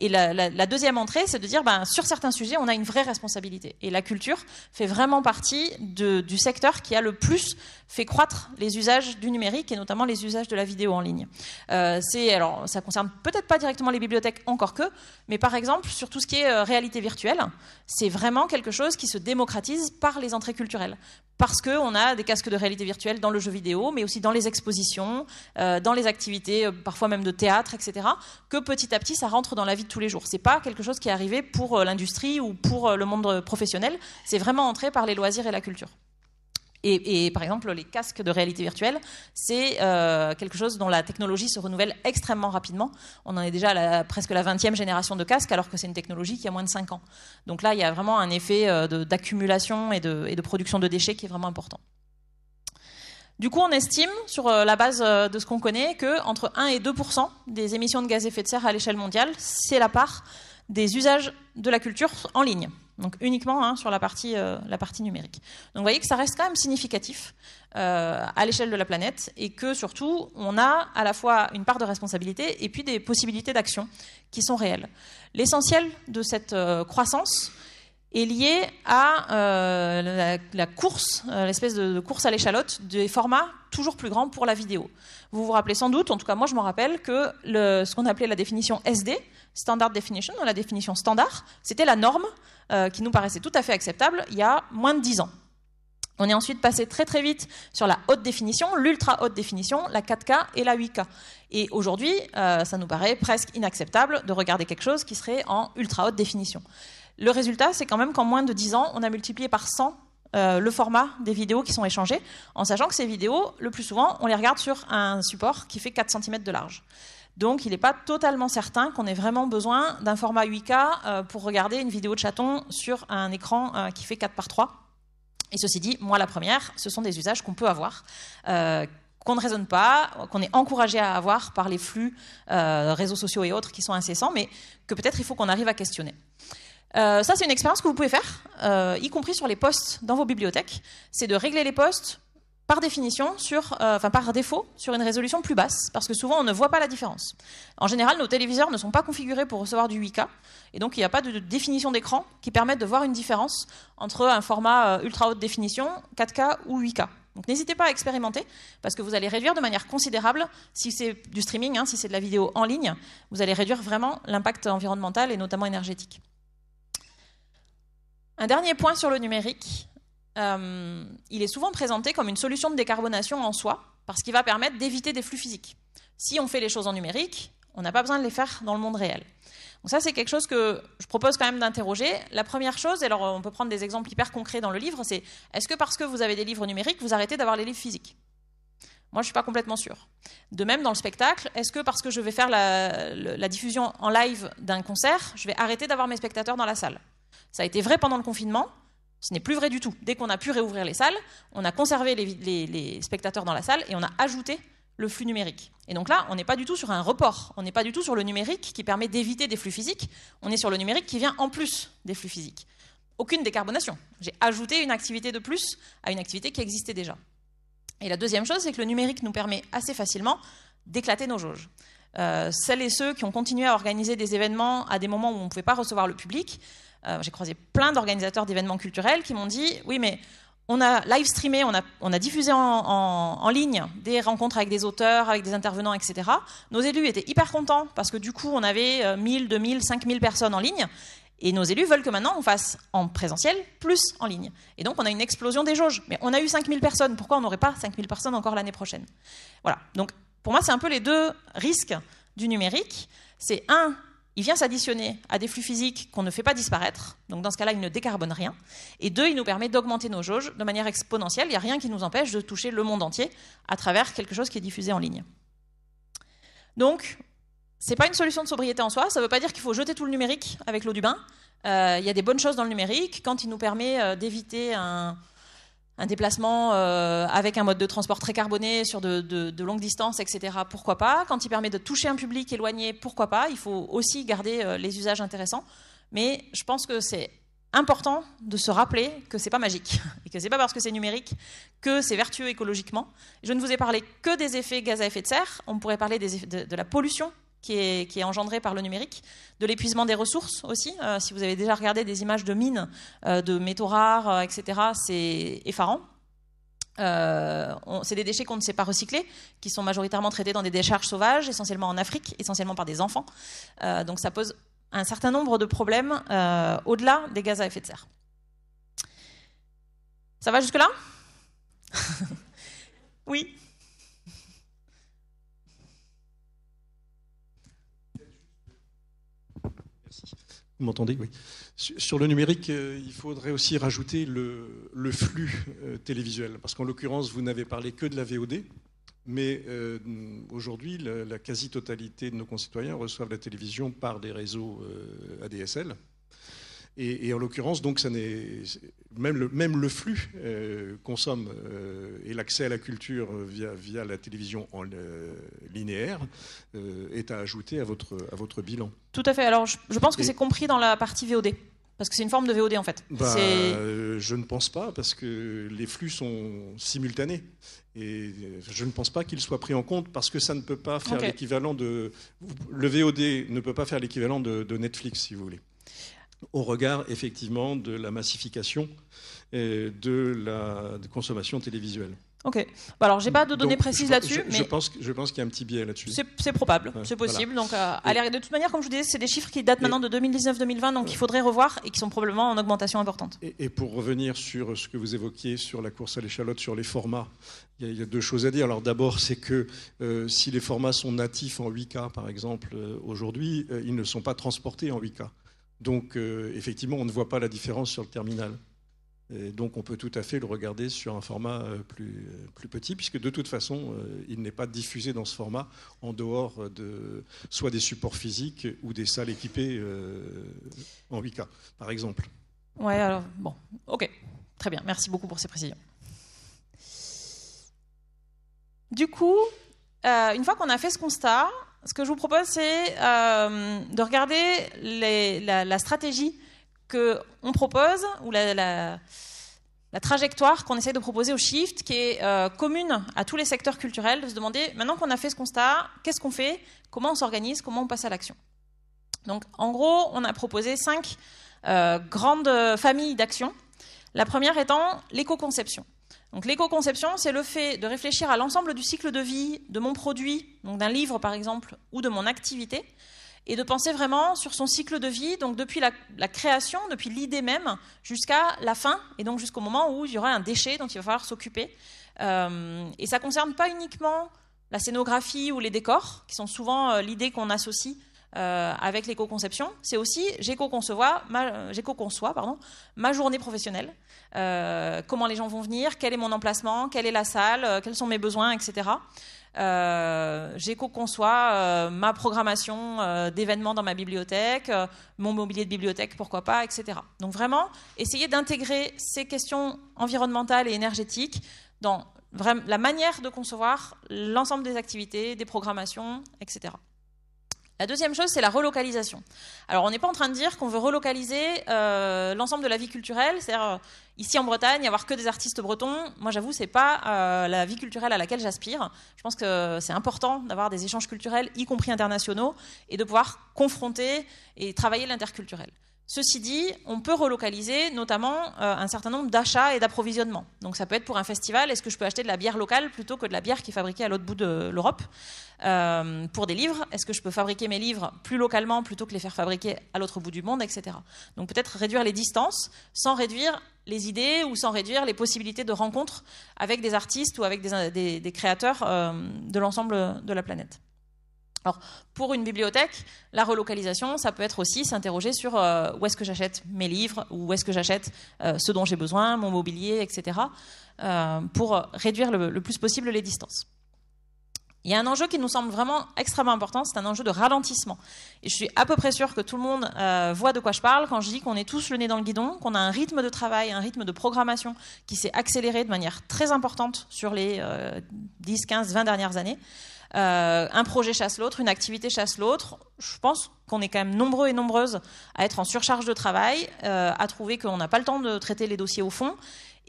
Et la, deuxième entrée, c'est de dire, ben, sur certains sujets, on a une vraie responsabilité. Et la culture fait vraiment partie du secteur qui a le plus fait croître les usages du numérique et notamment les usages de la vidéo en ligne. Euh, c'est alors ça concerne peut-être pas directement les bibliothèques, encore que, mais par exemple sur tout ce qui est euh, réalité virtuelle, c'est vraiment quelque chose qui se démocratise par les entrées culturelles, parce qu'on a des casques de réalité virtuelle dans le jeu vidéo, mais aussi dans les expositions, euh, dans les activités, parfois même de théâtre, etc. Que petit à petit ça rentre dans la vie tous les jours. C'est pas quelque chose qui est arrivé pour euh, l'industrie ou pour euh, le monde euh, professionnel. C'est vraiment entré par les loisirs et la culture. Et, par exemple, les casques de réalité virtuelle, c'est quelque chose dont la technologie se renouvelle extrêmement rapidement. On en est déjà à presque la 20e génération de casques, alors que c'est une technologie qui a moins de 5 ans. Donc là, il y a vraiment un effet d'accumulation et de production de déchets qui est vraiment important. Du coup, on estime, sur euh, la base euh, de ce qu'on connaît, que entre 1 et 2 des émissions de gaz à effet de serre à l'échelle mondiale, c'est la part des usages de la culture en ligne. Donc uniquement hein, sur euh, la partie, numérique. Donc vous voyez que ça reste quand même significatif à l'échelle de la planète et que surtout on a à la fois une part de responsabilité et puis des possibilités d'action qui sont réelles. L'essentiel de cette croissance, est lié à euh, la, course, euh, l'espèce de, course à l'échalote des formats toujours plus grands pour la vidéo. Vous vous rappelez sans doute, en tout cas moi je me rappelle, que le, ce qu'on appelait la définition SD, Standard Definition, la définition standard, c'était la norme euh, qui nous paraissait tout à fait acceptable il y a moins de 10 ans. On est ensuite passé très très vite sur la haute définition, l'ultra haute définition, la 4K et la 8K. Et aujourd'hui, ça nous paraît presque inacceptable de regarder quelque chose qui serait en ultra haute définition. Le résultat, c'est quand même qu'en moins de 10 ans, on a multiplié par 100 euh, le format des vidéos qui sont échangées, en sachant que ces vidéos, le plus souvent, on les regarde sur un support qui fait 4 cm de large. Donc il n'est pas totalement certain qu'on ait vraiment besoin d'un format 8K euh, pour regarder une vidéo de chaton sur un écran euh, qui fait 4 par 3. Et ceci dit, moi la première, ce sont des usages qu'on peut avoir, qu'on ne raisonne pas, qu'on est encouragé à avoir par les flux réseaux sociaux et autres qui sont incessants, mais que peut-être il faut qu'on arrive à questionner. Euh, ça, c'est une expérience que vous pouvez faire, euh, y compris sur les postes dans vos bibliothèques. C'est de régler les postes par définition, sur, euh, enfin par défaut, sur une résolution plus basse, parce que souvent on ne voit pas la différence. En général, nos téléviseurs ne sont pas configurés pour recevoir du 8K, et donc il n'y a pas de, définition d'écran qui permette de voir une différence entre un format ultra haute définition, 4K ou 8K. Donc n'hésitez pas à expérimenter, parce que vous allez réduire de manière considérable, si c'est du streaming, hein, si c'est de la vidéo en ligne, vous allez réduire vraiment l'impact environnemental et notamment énergétique. Un dernier point sur le numérique. Euh, il est souvent présenté comme une solution de décarbonation en soi, parce qu'il va permettre d'éviter des flux physiques. Si on fait les choses en numérique, on n'a pas besoin de les faire dans le monde réel. Donc ça, c'est quelque chose que je propose quand même d'interroger. La première chose, alors on peut prendre des exemples hyper concrets dans le livre, c'est est-ce que parce que vous avez des livres numériques, vous arrêtez d'avoir les livres physiques moi, je ne suis pas complètement sûre. De même, dans le spectacle, est-ce que parce que je vais faire la diffusion en live d'un concert, je vais arrêter d'avoir mes spectateurs dans la salle ça a été vrai pendant le confinement, ce n'est plus vrai du tout. Dès qu'on a pu réouvrir les salles, on a conservé les, spectateurs dans la salle et on a ajouté le flux numérique. Et donc là, on n'est pas du tout sur un report, on n'est pas du tout sur le numérique qui permet d'éviter des flux physiques, on est sur le numérique qui vient en plus des flux physiques. Aucune décarbonation. J'ai ajouté une activité de plus à une activité qui existait déjà. Et la deuxième chose, c'est que le numérique nous permet assez facilement d'éclater nos jauges. Euh, celles et ceux qui ont continué à organiser des événements à des moments où on ne pouvait pas recevoir le public, euh, j'ai croisé plein d'organisateurs d'événements culturels qui m'ont dit oui, mais on a live streamé, on a, on a diffusé en, en, ligne des rencontres avec des auteurs, avec des intervenants, etc. Nos élus étaient hyper contents parce que du coup, on avait 1000, 2000, 5000 personnes en ligne. Et nos élus veulent que maintenant on fasse en présentiel plus en ligne. Et donc on a une explosion des jauges. Mais on a eu 5000 personnes, pourquoi on n'aurait pas 5000 personnes encore l'année prochaine Voilà. Donc pour moi, c'est un peu les deux risques du numérique. C'est un, il vient s'additionner à des flux physiques qu'on ne fait pas disparaître, donc dans ce cas-là, il ne décarbone rien. Et deux, il nous permet d'augmenter nos jauges de manière exponentielle. Il n'y a rien qui nous empêche de toucher le monde entier à travers quelque chose qui est diffusé en ligne. Donc, ce n'est pas une solution de sobriété en soi. Ça ne veut pas dire qu'il faut jeter tout le numérique avec l'eau du bain. Euh, il y a des bonnes choses dans le numérique quand il nous permet euh, d'éviter un, un déplacement euh, avec un mode de transport très carboné sur de, longues distances, etc., pourquoi pas. Quand il permet de toucher un public éloigné, pourquoi pas. Il faut aussi garder euh, les usages intéressants. Mais je pense que c'est important de se rappeler que c'est pas magique et que c'est pas parce que c'est numérique que c'est vertueux écologiquement. Je ne vous ai parlé que des effets gaz à effet de serre. On pourrait parler des de la pollution qui est, engendré par le numérique, de l'épuisement des ressources aussi. Euh, si vous avez déjà regardé des images de mines, euh, de métaux rares, euh, etc., c'est effarant. c'est des déchets qu'on ne sait pas recycler, qui sont majoritairement traités dans des décharges sauvages, essentiellement en Afrique, essentiellement par des enfants. donc ça pose un certain nombre de problèmes au-delà des gaz à effet de serre. Ça va jusque-là Oui. Vous m'entendez Oui. Sur le numérique, euh, il faudrait aussi rajouter le, flux euh, télévisuel, parce qu'en l'occurrence, vous n'avez parlé que de la VOD, mais euh, aujourd'hui, la, quasi-totalité de nos concitoyens reçoivent la télévision par des réseaux ADSL, et, en l'occurrence, donc, ça même, le, même le flux euh, consomme euh, et l'accès à la culture euh, via, via la télévision en, linéaire est à ajouter à votre, à votre bilan. Tout à fait. Alors, je, pense que c'est compris dans la partie VOD. Parce que c'est une forme de VOD en fait. Bah, je ne pense pas parce que les flux sont simultanés. Et je ne pense pas qu'ils soient pris en compte parce que ça ne peut pas faire l'équivalent de. Le VOD ne peut pas faire l'équivalent de Netflix si vous voulez au regard effectivement de la massification et de la consommation télévisuelle. Ok. Bah, alors, j'ai pas de données précises là-dessus, mais je pense, je pense qu'il y a un petit biais là-dessus. C'est probable, c'est possible. Donc, euh, l'air de toute manière, comme je vous disais, c'est des chiffres qui datent maintenant de 2019-2020, donc il faudrait revoir et qui sont probablement en augmentation importante. Et, pour revenir sur ce que vous évoquiez sur la course à l'échalote, sur les formats, il y, a, deux choses à dire. Alors, d'abord, c'est que euh, si les formats sont natifs en 8K, par exemple, euh, aujourd'hui, ils ne sont pas transportés en 8K. Donc euh, effectivement, on ne voit pas la différence sur le terminal. donc on peut tout à fait le regarder sur un format euh, euh, plus, petit, puisque de toute façon, il n'est pas diffusé dans ce format en dehors de soit des supports physiques ou des salles équipées en 8K, par exemple. Ouais, alors bon, ok, très bien, merci beaucoup pour ces précisions. Du coup, une fois qu'on a fait ce constat, ce que je vous propose, c'est euh, de regarder la, la, stratégie qu'on propose, ou la, trajectoire qu'on essaie de proposer au Shift, qui est euh, commune à tous les secteurs culturels, de se demander, maintenant qu'on a fait ce constat, qu'est-ce qu'on fait, comment on s'organise, comment on passe à l'action. Donc en gros, on a proposé cinq euh, grandes familles d'actions. La première étant l'éco-conception. Donc l'éco-conception, c'est le fait de réfléchir à l'ensemble du cycle de vie de mon produit, donc d'un livre par exemple, ou de mon activité, et de penser vraiment sur son cycle de vie, donc depuis la, création, depuis l'idée même, jusqu'à la fin, et donc jusqu'au moment où il y aura un déchet dont il va falloir s'occuper. Euh, et ça ne concerne pas uniquement la scénographie ou les décors, qui sont souvent euh, l'idée qu'on associe euh, avec l'éco-conception, c'est aussi euh, j'éco-conçois ma, ma journée professionnelle, euh, comment les gens vont venir, quel est mon emplacement, quelle est la salle, quels sont mes besoins, etc. j'éco-conçois ma programmation d'événements dans ma bibliothèque, mon mobilier de bibliothèque, pourquoi pas, etc. Donc vraiment, essayer d'intégrer ces questions environnementales et énergétiques dans la manière de concevoir l'ensemble des activités, des programmations, etc. La deuxième chose, c'est la relocalisation. Alors, on n'est pas en train de dire qu'on veut relocaliser euh, l'ensemble de la vie culturelle. C'est-à-dire, euh, ici en Bretagne, avoir que des artistes bretons, moi j'avoue, c'est pas euh, la vie culturelle à laquelle j'aspire. Je pense que c'est important d'avoir des échanges culturels, y compris internationaux, et de pouvoir confronter et travailler l'interculturel. Ceci dit, on peut relocaliser notamment euh, un certain nombre d'achats et d'approvisionnements. Donc ça peut être pour un festival, est-ce que je peux acheter de la bière locale plutôt que de la bière qui est fabriquée à l'autre bout de l'Europe euh, Pour des livres, est-ce que je peux fabriquer mes livres plus localement plutôt que les faire fabriquer à l'autre bout du monde, etc. Donc peut-être réduire les distances sans réduire les idées ou sans réduire les possibilités de rencontres avec des artistes ou avec des, créateurs euh, de l'ensemble de la planète. Alors, pour une bibliothèque, la relocalisation, ça peut être aussi s'interroger sur euh, où est-ce que j'achète mes livres, où est-ce que j'achète euh, ce dont j'ai besoin, mon mobilier, etc., euh, pour réduire le, le, plus possible les distances. Il y a un enjeu qui nous semble vraiment extrêmement important, c'est un enjeu de ralentissement. Et je suis à peu près sûre que tout le monde voit de quoi je parle quand je dis qu'on est tous le nez dans le guidon, qu'on a un rythme de travail, un rythme de programmation qui s'est accéléré de manière très importante sur les 10, 15, 20 dernières années. Euh, un projet chasse l'autre, une activité chasse l'autre. Je pense qu'on est quand même nombreux et nombreuses à être en surcharge de travail, euh, à trouver qu'on n'a pas le temps de traiter les dossiers au fond.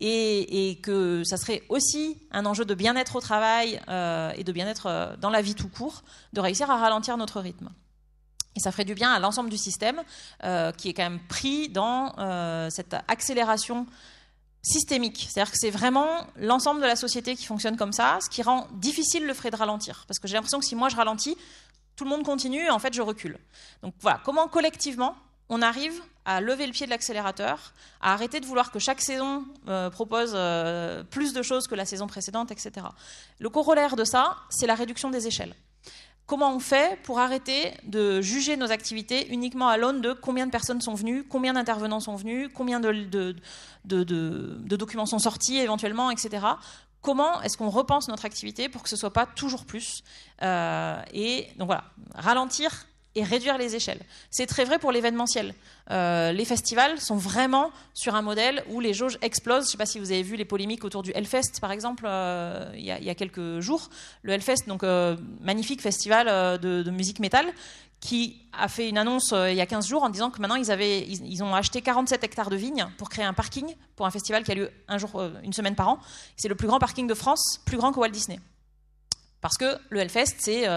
Et, que ça serait aussi un enjeu de bien-être au travail euh, et de bien-être dans la vie tout court, de réussir à ralentir notre rythme. Et ça ferait du bien à l'ensemble du système qui est quand même pris dans cette accélération systémique. C'est-à-dire que c'est vraiment l'ensemble de la société qui fonctionne comme ça, ce qui rend difficile le frais de ralentir. Parce que j'ai l'impression que si moi je ralentis, tout le monde continue et en fait je recule. Donc voilà, comment collectivement on arrive à lever le pied de l'accélérateur, à arrêter de vouloir que chaque saison euh, propose euh, plus de choses que la saison précédente, etc. Le corollaire de ça, c'est la réduction des échelles. Comment on fait pour arrêter de juger nos activités uniquement à l'aune de combien de personnes sont venues, combien d'intervenants sont venus, combien de, documents sont sortis éventuellement, etc comment est-ce qu'on repense notre activité pour que ce soit pas toujours plus euh, Et donc voilà, ralentir et réduire les échelles. C'est très vrai pour l'événementiel. Euh, les festivals sont vraiment sur un modèle où les jauges explosent. Je ne sais pas si vous avez vu les polémiques autour du Hellfest, par exemple, euh, il y, a quelques jours. Le Hellfest, donc euh, magnifique festival de, musique métal, qui a fait une annonce il y a 15 jours en disant que maintenant ils, avaient, ils, ont acheté 47 hectares de vignes pour créer un parking pour un festival qui a lieu un jour, une semaine par an. C'est le plus grand parking de France, plus grand que Walt Disney. Parce que le Hellfest, c'est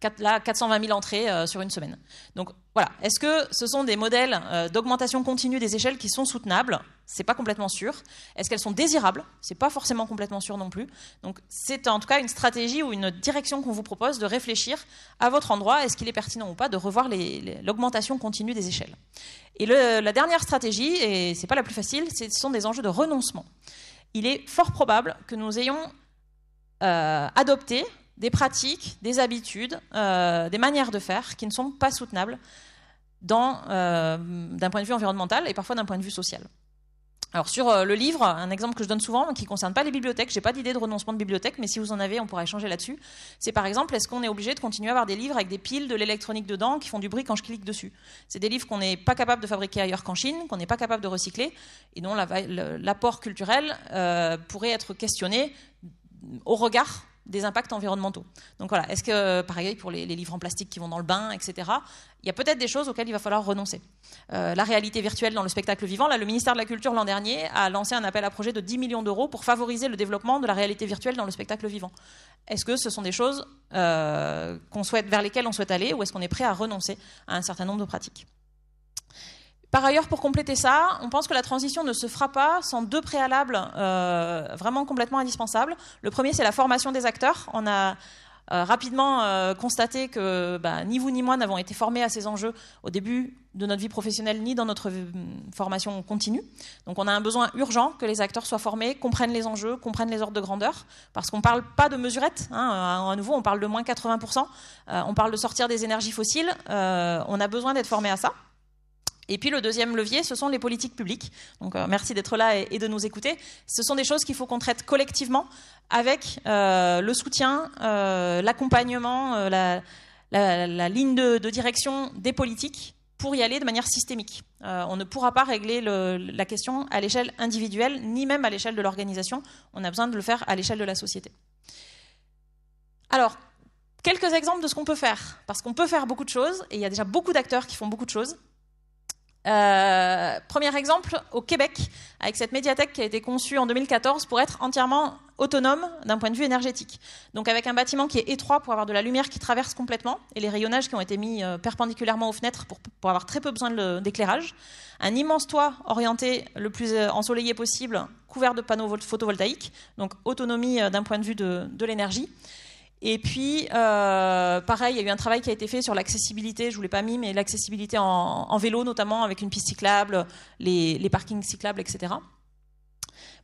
420 euh, 000 entrées euh, sur une semaine. Donc voilà, est-ce que ce sont des modèles euh, d'augmentation continue des échelles qui sont soutenables C'est pas complètement sûr. Est-ce qu'elles sont désirables C'est pas forcément complètement sûr non plus. Donc c'est en tout cas une stratégie ou une direction qu'on vous propose de réfléchir à votre endroit, est-ce qu'il est pertinent ou pas de revoir l'augmentation continue des échelles. Et la dernière stratégie, et c'est pas la plus facile, ce sont des enjeux de renoncement. Il est fort probable que nous ayons adopté des pratiques, des habitudes, euh, des manières de faire qui ne sont pas soutenables euh, d'un point de vue environnemental et parfois d'un point de vue social. Alors sur euh, le livre, un exemple que je donne souvent, qui ne concerne pas les bibliothèques, j'ai pas d'idée de renoncement de bibliothèque, mais si vous en avez, on pourrait échanger là-dessus. C'est par exemple, est-ce qu'on est obligé de continuer à avoir des livres avec des piles de l'électronique dedans qui font du bruit quand je clique dessus C'est des livres qu'on n'est pas capable de fabriquer ailleurs qu'en Chine, qu'on n'est pas capable de recycler, et dont l'apport culturel pourrait être questionné au regard des impacts environnementaux. Donc voilà, est-ce que, pareil, pour les, livres en plastique qui vont dans le bain, etc., il y a peut-être des choses auxquelles il va falloir renoncer. Euh, la réalité virtuelle dans le spectacle vivant, là, le ministère de la Culture l'an dernier a lancé un appel à projet de 10 millions d'euros pour favoriser le développement de la réalité virtuelle dans le spectacle vivant. Est-ce que ce sont des choses euh, qu'on souhaite, vers lesquelles on souhaite aller, ou est-ce qu'on est prêt à renoncer à un certain nombre de pratiques par ailleurs, pour compléter ça, on pense que la transition ne se fera pas sans deux préalables euh, vraiment complètement indispensables. Le premier, c'est la formation des acteurs. On a euh, rapidement euh, constaté que bah, ni vous ni moi n'avons été formés à ces enjeux au début de notre vie professionnelle ni dans notre hum, formation continue. Donc on a un besoin urgent que les acteurs soient formés, comprennent les enjeux, comprennent les ordres de grandeur, parce qu'on ne parle pas de mesurettes, hein, à nouveau on parle de moins 80%, on parle de sortir des énergies fossiles, on a besoin d'être formés à ça. Et puis le deuxième levier, ce sont les politiques publiques. Donc euh, merci d'être là et, de nous écouter. Ce sont des choses qu'il faut qu'on traite collectivement avec euh, le soutien, euh, l'accompagnement, la, ligne de, direction des politiques pour y aller de manière systémique. on ne pourra pas régler la question à l'échelle individuelle, ni même à l'échelle de l'organisation. On a besoin de le faire à l'échelle de la société. Alors, quelques exemples de ce qu'on peut faire, parce qu'on peut faire beaucoup de choses, et il y a déjà beaucoup d'acteurs qui font beaucoup de choses. Euh, premier exemple, au Québec, avec cette médiathèque qui a été conçue en 2014 pour être entièrement autonome d'un point de vue énergétique. Donc avec un bâtiment qui est étroit pour avoir de la lumière qui traverse complètement et les rayonnages qui ont été mis euh, perpendiculairement aux fenêtres pour, avoir très peu besoin d'éclairage. Un immense toit orienté le plus euh, ensoleillé possible, couvert de panneaux photovoltaïques, donc autonomie d'un point de vue de l'énergie. Et puis, euh, pareil, il y a eu un travail qui a été fait sur l'accessibilité, je ne vous l'ai pas mis, mais l'accessibilité en, vélo notamment, avec une piste cyclable, les, parkings cyclables, etc.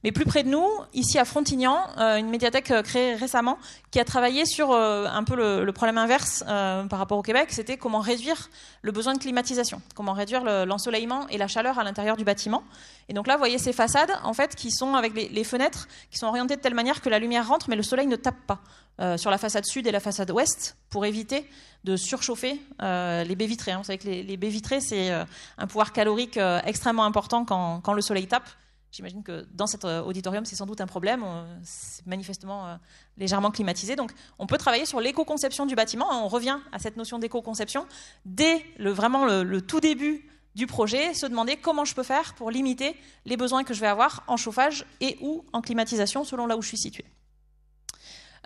Mais plus près de nous, ici à Frontignan, euh, une médiathèque euh, créée récemment qui a travaillé sur un peu le, problème inverse par rapport au Québec, c'était comment réduire le besoin de climatisation, comment réduire l'ensoleillement et la chaleur à l'intérieur du bâtiment. Et donc là, vous voyez ces façades, en fait, qui sont avec les fenêtres, qui sont orientées de telle manière que la lumière rentre, mais le soleil ne tape pas. Euh, sur la façade sud et la façade ouest pour éviter de surchauffer euh, les baies vitrées. Hein. Vous savez que les, baies vitrées, c'est euh, un pouvoir calorique extrêmement important quand, le soleil tape. J'imagine que dans cet auditorium, c'est sans doute un problème. C'est manifestement légèrement climatisé. Donc, on peut travailler sur l'éco-conception du bâtiment. Hein. On revient à cette notion d'éco-conception dès le, vraiment le tout début du projet, se demander comment je peux faire pour limiter les besoins que je vais avoir en chauffage et ou en climatisation selon là où je suis situé.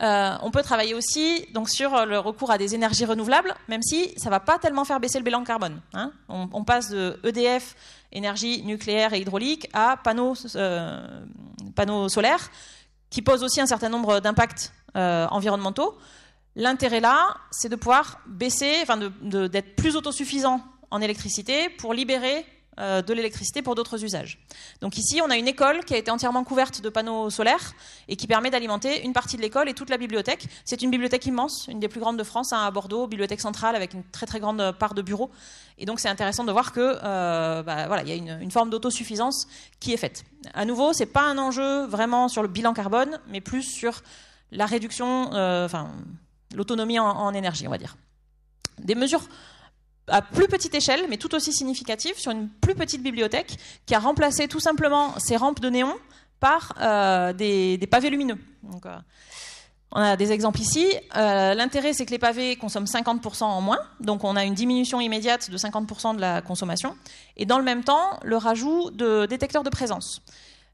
Euh, on peut travailler aussi sur euh, le recours à des énergies renouvelables, même si ça ne va pas tellement faire baisser le bilan carbone. Hein. On, passe de EDF, énergie nucléaire et hydraulique, à panneaux, euh, panneaux solaires, qui posent aussi un certain nombre d'impacts environnementaux. L'intérêt là, c'est de pouvoir baisser, d'être plus autosuffisant en électricité pour libérer euh, de l'électricité pour d'autres usages. Donc ici, on a une école qui a été entièrement couverte de panneaux solaires et qui permet d'alimenter une partie de l'école et toute la bibliothèque. C'est une bibliothèque immense, une des plus grandes de France, hein, à Bordeaux, bibliothèque centrale avec une très très grande part de bureaux. Et donc c'est intéressant de voir que euh, bah, voilà, il y a une, forme d'autosuffisance qui est faite. À nouveau, c'est pas un enjeu vraiment sur le bilan carbone, mais plus sur la réduction, euh, enfin l'autonomie en énergie, on va dire. Des mesures à plus petite échelle, mais tout aussi significative, sur une plus petite bibliothèque qui a remplacé tout simplement ces rampes de néon par euh, des, pavés lumineux. Donc, euh, on a des exemples ici. Euh, l'intérêt, c'est que les pavés consomment 50% en moins, donc on a une diminution immédiate de 50% de la consommation, et dans le même temps, le rajout de détecteurs de présence.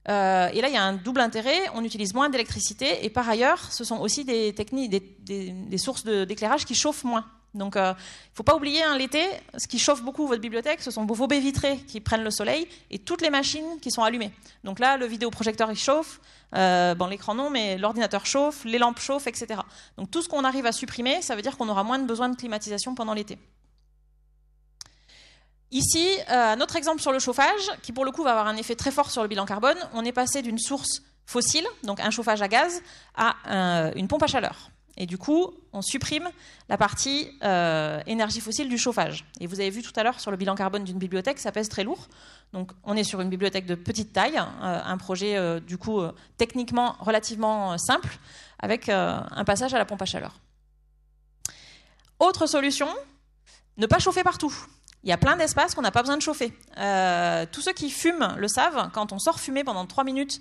et là, il y a un double intérêt, on utilise moins d'électricité, et par ailleurs, ce sont aussi des, techniques, des, sources d'éclairage qui chauffent moins. Donc, euh, il ne faut pas oublier, hein, l'été, ce qui chauffe beaucoup votre bibliothèque, ce sont vos baies vitrées qui prennent le soleil et toutes les machines qui sont allumées. Donc là, le vidéoprojecteur, il chauffe. Euh, l'écran non, mais l'ordinateur chauffe, les lampes chauffent, etc. Donc tout ce qu'on arrive à supprimer, ça veut dire qu'on aura moins de besoin de climatisation pendant l'été. Ici, euh, un autre exemple sur le chauffage, qui pour le coup va avoir un effet très fort sur le bilan carbone, on est passé d'une source fossile, donc un chauffage à gaz, à une pompe à chaleur. Et du coup, on supprime la partie euh, énergie fossile du chauffage. Et vous avez vu tout à l'heure sur le bilan carbone d'une bibliothèque, ça pèse très lourd. Donc on est sur une bibliothèque de petite taille, euh, un projet euh, du coup techniquement relativement simple, avec un passage à la pompe à chaleur. Autre solution, ne pas chauffer partout. Il y a plein d'espaces qu'on n'a pas besoin de chauffer. Euh, tous ceux qui fument le savent, quand on sort fumer pendant 3 minutes,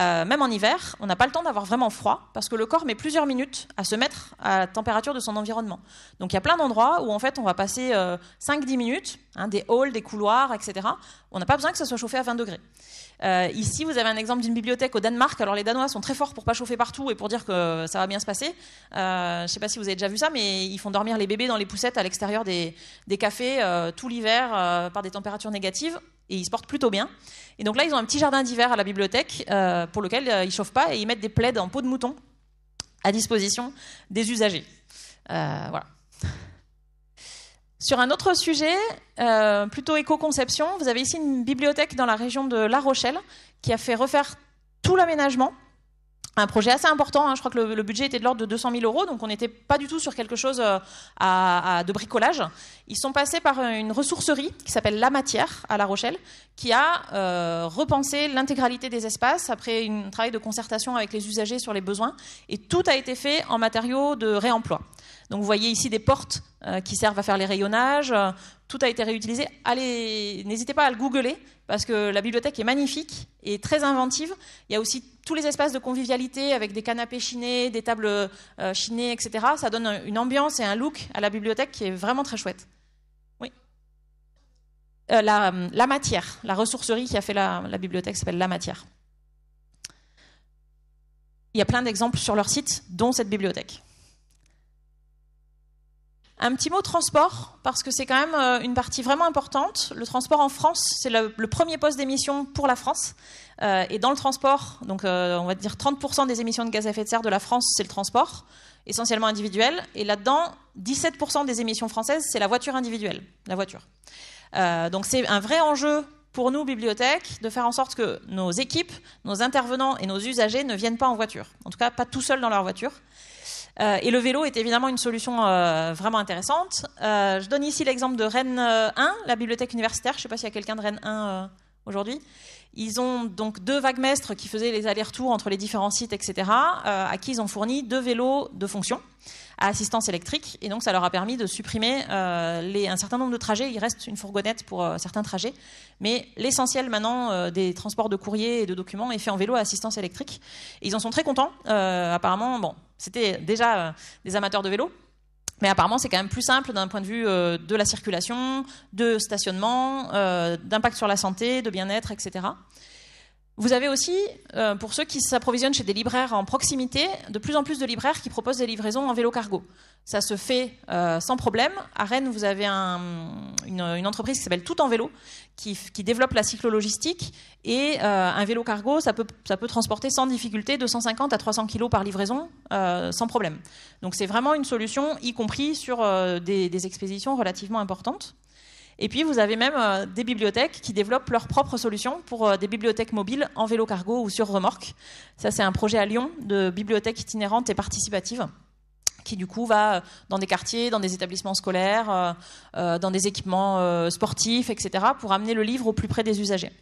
euh, même en hiver, on n'a pas le temps d'avoir vraiment froid, parce que le corps met plusieurs minutes à se mettre à la température de son environnement. Donc il y a plein d'endroits où en fait on va passer 5-10 euh, minutes, hein, des halls, des couloirs, etc. On n'a pas besoin que ça soit chauffé à 20 degrés. Euh, ici, vous avez un exemple d'une bibliothèque au Danemark. Alors, les Danois sont très forts pour pas chauffer partout et pour dire que ça va bien se passer. Euh, je ne sais pas si vous avez déjà vu ça, mais ils font dormir les bébés dans les poussettes à l'extérieur des, cafés euh, tout l'hiver par des températures négatives et ils se portent plutôt bien. Et donc là, ils ont un petit jardin d'hiver à la bibliothèque pour lequel ils chauffent pas et ils mettent des plaids en peau de mouton à disposition des usagers. voilà. Sur un autre sujet, euh, plutôt éco-conception, vous avez ici une bibliothèque dans la région de La Rochelle qui a fait refaire tout l'aménagement. Un projet assez important, hein. je crois que le, budget était de l'ordre de 200 000 euros, donc on n'était pas du tout sur quelque chose euh, de bricolage. Ils sont passés par euh, une ressourcerie qui s'appelle La Matière à La Rochelle, qui a repensé l'intégralité des espaces après un travail de concertation avec les usagers sur les besoins, et tout a été fait en matériaux de réemploi. Donc vous voyez ici des portes euh, qui servent à faire les rayonnages. tout a été réutilisé. Allez, n'hésitez pas à le googler parce que la bibliothèque est magnifique et très inventive. Il y a aussi tous les espaces de convivialité avec des canapés chinés, des tables euh, chinées, etc. Ça donne une ambiance et un look à la bibliothèque qui est vraiment très chouette. Oui. Euh, la, matière, la ressourcerie qui a fait la bibliothèque s'appelle La Matière. Il y a plein d'exemples sur leur site, dont cette bibliothèque. Un petit mot transport, parce que c'est quand même euh, une partie vraiment importante. Le transport en France, c'est le, premier poste d'émission pour la France. Euh, et dans le transport, donc euh, on va dire 30% des émissions de gaz à effet de serre de la France, c'est le transport, essentiellement individuel. Et là-dedans, 17% des émissions françaises, c'est la voiture individuelle, la voiture. donc c'est un vrai enjeu pour nous, bibliothèques, de faire en sorte que nos équipes, nos intervenants et nos usagers ne viennent pas en voiture. En tout cas, pas tout seuls dans leur voiture. Euh, et le vélo est évidemment une solution euh, vraiment intéressante. Euh, je donne ici l'exemple de Rennes 1, la bibliothèque universitaire. Je ne sais pas s'il y a quelqu'un de Rennes 1 aujourd'hui. Ils ont donc deux vagues-mestres qui faisaient les allers-retours entre les différents sites, etc., euh, à qui ils ont fourni deux vélos de fonction à assistance électrique. Et donc, ça leur a permis de supprimer euh, un certain nombre de trajets. Il reste une fourgonnette pour euh, certains trajets. Mais l'essentiel maintenant des transports de courriers et de documents est fait en vélo à assistance électrique. Et ils en sont très contents. apparemment, bon, c'était déjà des amateurs de vélo, mais apparemment, c'est quand même plus simple d'un point de vue euh, de la circulation, de stationnement, euh, d'impact sur la santé, de bien-être, etc. Vous avez aussi, euh, pour ceux qui s'approvisionnent chez des libraires en proximité, de plus en plus de libraires qui proposent des livraisons en vélo cargo. Ça se fait euh, sans problème. À Rennes, vous avez une, entreprise qui s'appelle Tout en vélo, qui, développe la cyclologistique. Et euh, un vélo cargo, ça peut, transporter sans difficulté 250 à 300 kilos par livraison, sans problème. Donc c'est vraiment une solution, y compris sur des expéditions relativement importantes. Et puis, vous avez même euh, des bibliothèques qui développent leurs propres solutions pour euh, des bibliothèques mobiles en vélo cargo ou sur remorque. Ça, c'est un projet à Lyon de bibliothèque itinérante et participative qui du coup va euh, dans des quartiers, dans des établissements scolaires, dans des équipements sportifs, etc., pour amener le livre au plus près des usagers.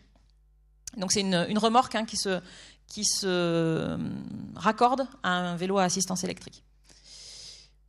Donc c'est une, remorque hein, qui, se, qui se raccorde à un vélo à assistance électrique.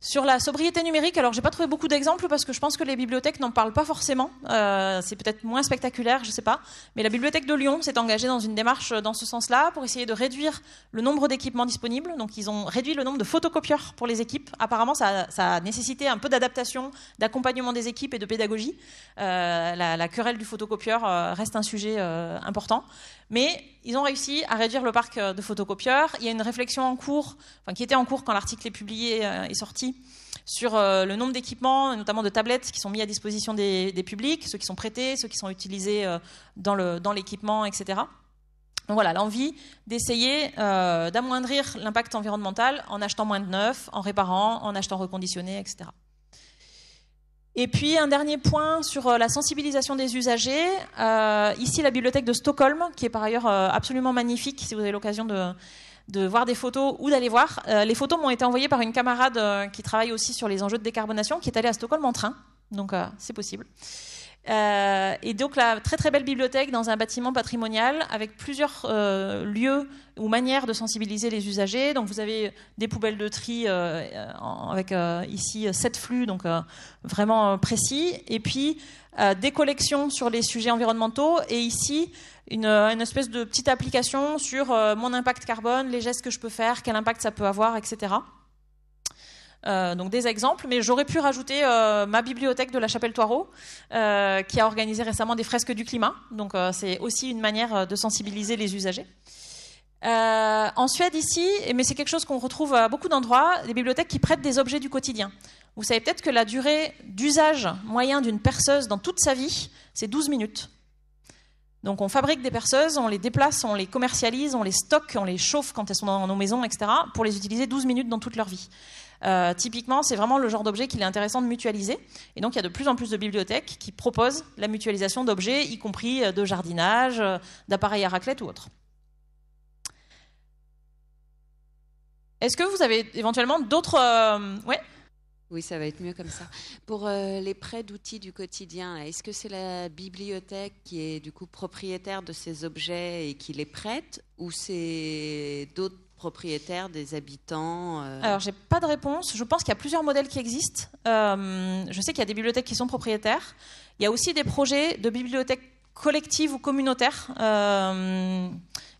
Sur la sobriété numérique, alors j'ai pas trouvé beaucoup d'exemples parce que je pense que les bibliothèques n'en parlent pas forcément. Euh, c'est peut-être moins spectaculaire, je sais pas. Mais la bibliothèque de Lyon s'est engagée dans une démarche euh, dans ce sens-là pour essayer de réduire le nombre d'équipements disponibles. Donc ils ont réduit le nombre de photocopieurs pour les équipes. Apparemment, ça, a nécessité un peu d'adaptation, d'accompagnement des équipes et de pédagogie. Euh, la, querelle du photocopieur reste un sujet important. Mais ils ont réussi à réduire le parc de photocopieurs. Il y a une réflexion en cours, enfin qui était en cours quand l'article est publié et sorti sur euh, le nombre d'équipements, notamment de tablettes qui sont mis à disposition des, publics, ceux qui sont prêtés, ceux qui sont utilisés euh, dans l'équipement, dans etc. Donc voilà, l'envie d'essayer euh, d'amoindrir l'impact environnemental en achetant moins de neuf, en réparant, en achetant reconditionné, etc. Et puis un dernier point sur la sensibilisation des usagers. ici, la bibliothèque de Stockholm, qui est par ailleurs absolument magnifique, si vous avez l'occasion de, de voir des photos ou d'aller voir. Euh, les photos m'ont été envoyées par une camarade euh, qui travaille aussi sur les enjeux de décarbonation, qui est allée à Stockholm en train, donc euh, c'est possible. Euh, et donc la très très belle bibliothèque dans un bâtiment patrimonial avec plusieurs euh, lieux ou manières de sensibiliser les usagers. Donc vous avez des poubelles de tri euh, avec ici sept flux, donc vraiment précis. Et puis des collections sur les sujets environnementaux. Et ici une espèce de petite application sur mon impact carbone, les gestes que je peux faire, quel impact ça peut avoir, etc. Euh, donc des exemples, mais j'aurais pu rajouter euh, ma bibliothèque de la Chapelle Toireau, euh, qui a organisé récemment des fresques du climat. Donc c'est aussi une manière de sensibiliser les usagers. en Suède ici, mais c'est quelque chose qu'on retrouve à beaucoup d'endroits, des bibliothèques qui prêtent des objets du quotidien. Vous savez peut-être que la durée d'usage moyen d'une perceuse dans toute sa vie, c'est 12 minutes. Donc on fabrique des perceuses, on les déplace, on les commercialise, on les stocke, on les chauffe quand elles sont dans nos maisons, etc., pour les utiliser 12 minutes dans toute leur vie. Euh, typiquement, c'est vraiment le genre d'objet qu'il est intéressant de mutualiser. Et donc, il y a de plus en plus de bibliothèques qui proposent la mutualisation d'objets, y compris euh, de jardinage, euh, d'appareils à raclette ou autres. Est-ce que vous avez éventuellement d'autres... Oui, ça va être mieux comme ça. Pour euh, les prêts d'outils du quotidien, est-ce que c'est la bibliothèque qui est du coup propriétaire de ces objets et qui les prête ou c'est d'autres propriétaires, des habitants euh? Alors, j'ai pas de réponse. Je pense qu'il y a plusieurs modèles qui existent. Euh, je sais qu'il y a des bibliothèques qui sont propriétaires. Il y a aussi des projets de bibliothèques collectives ou communautaires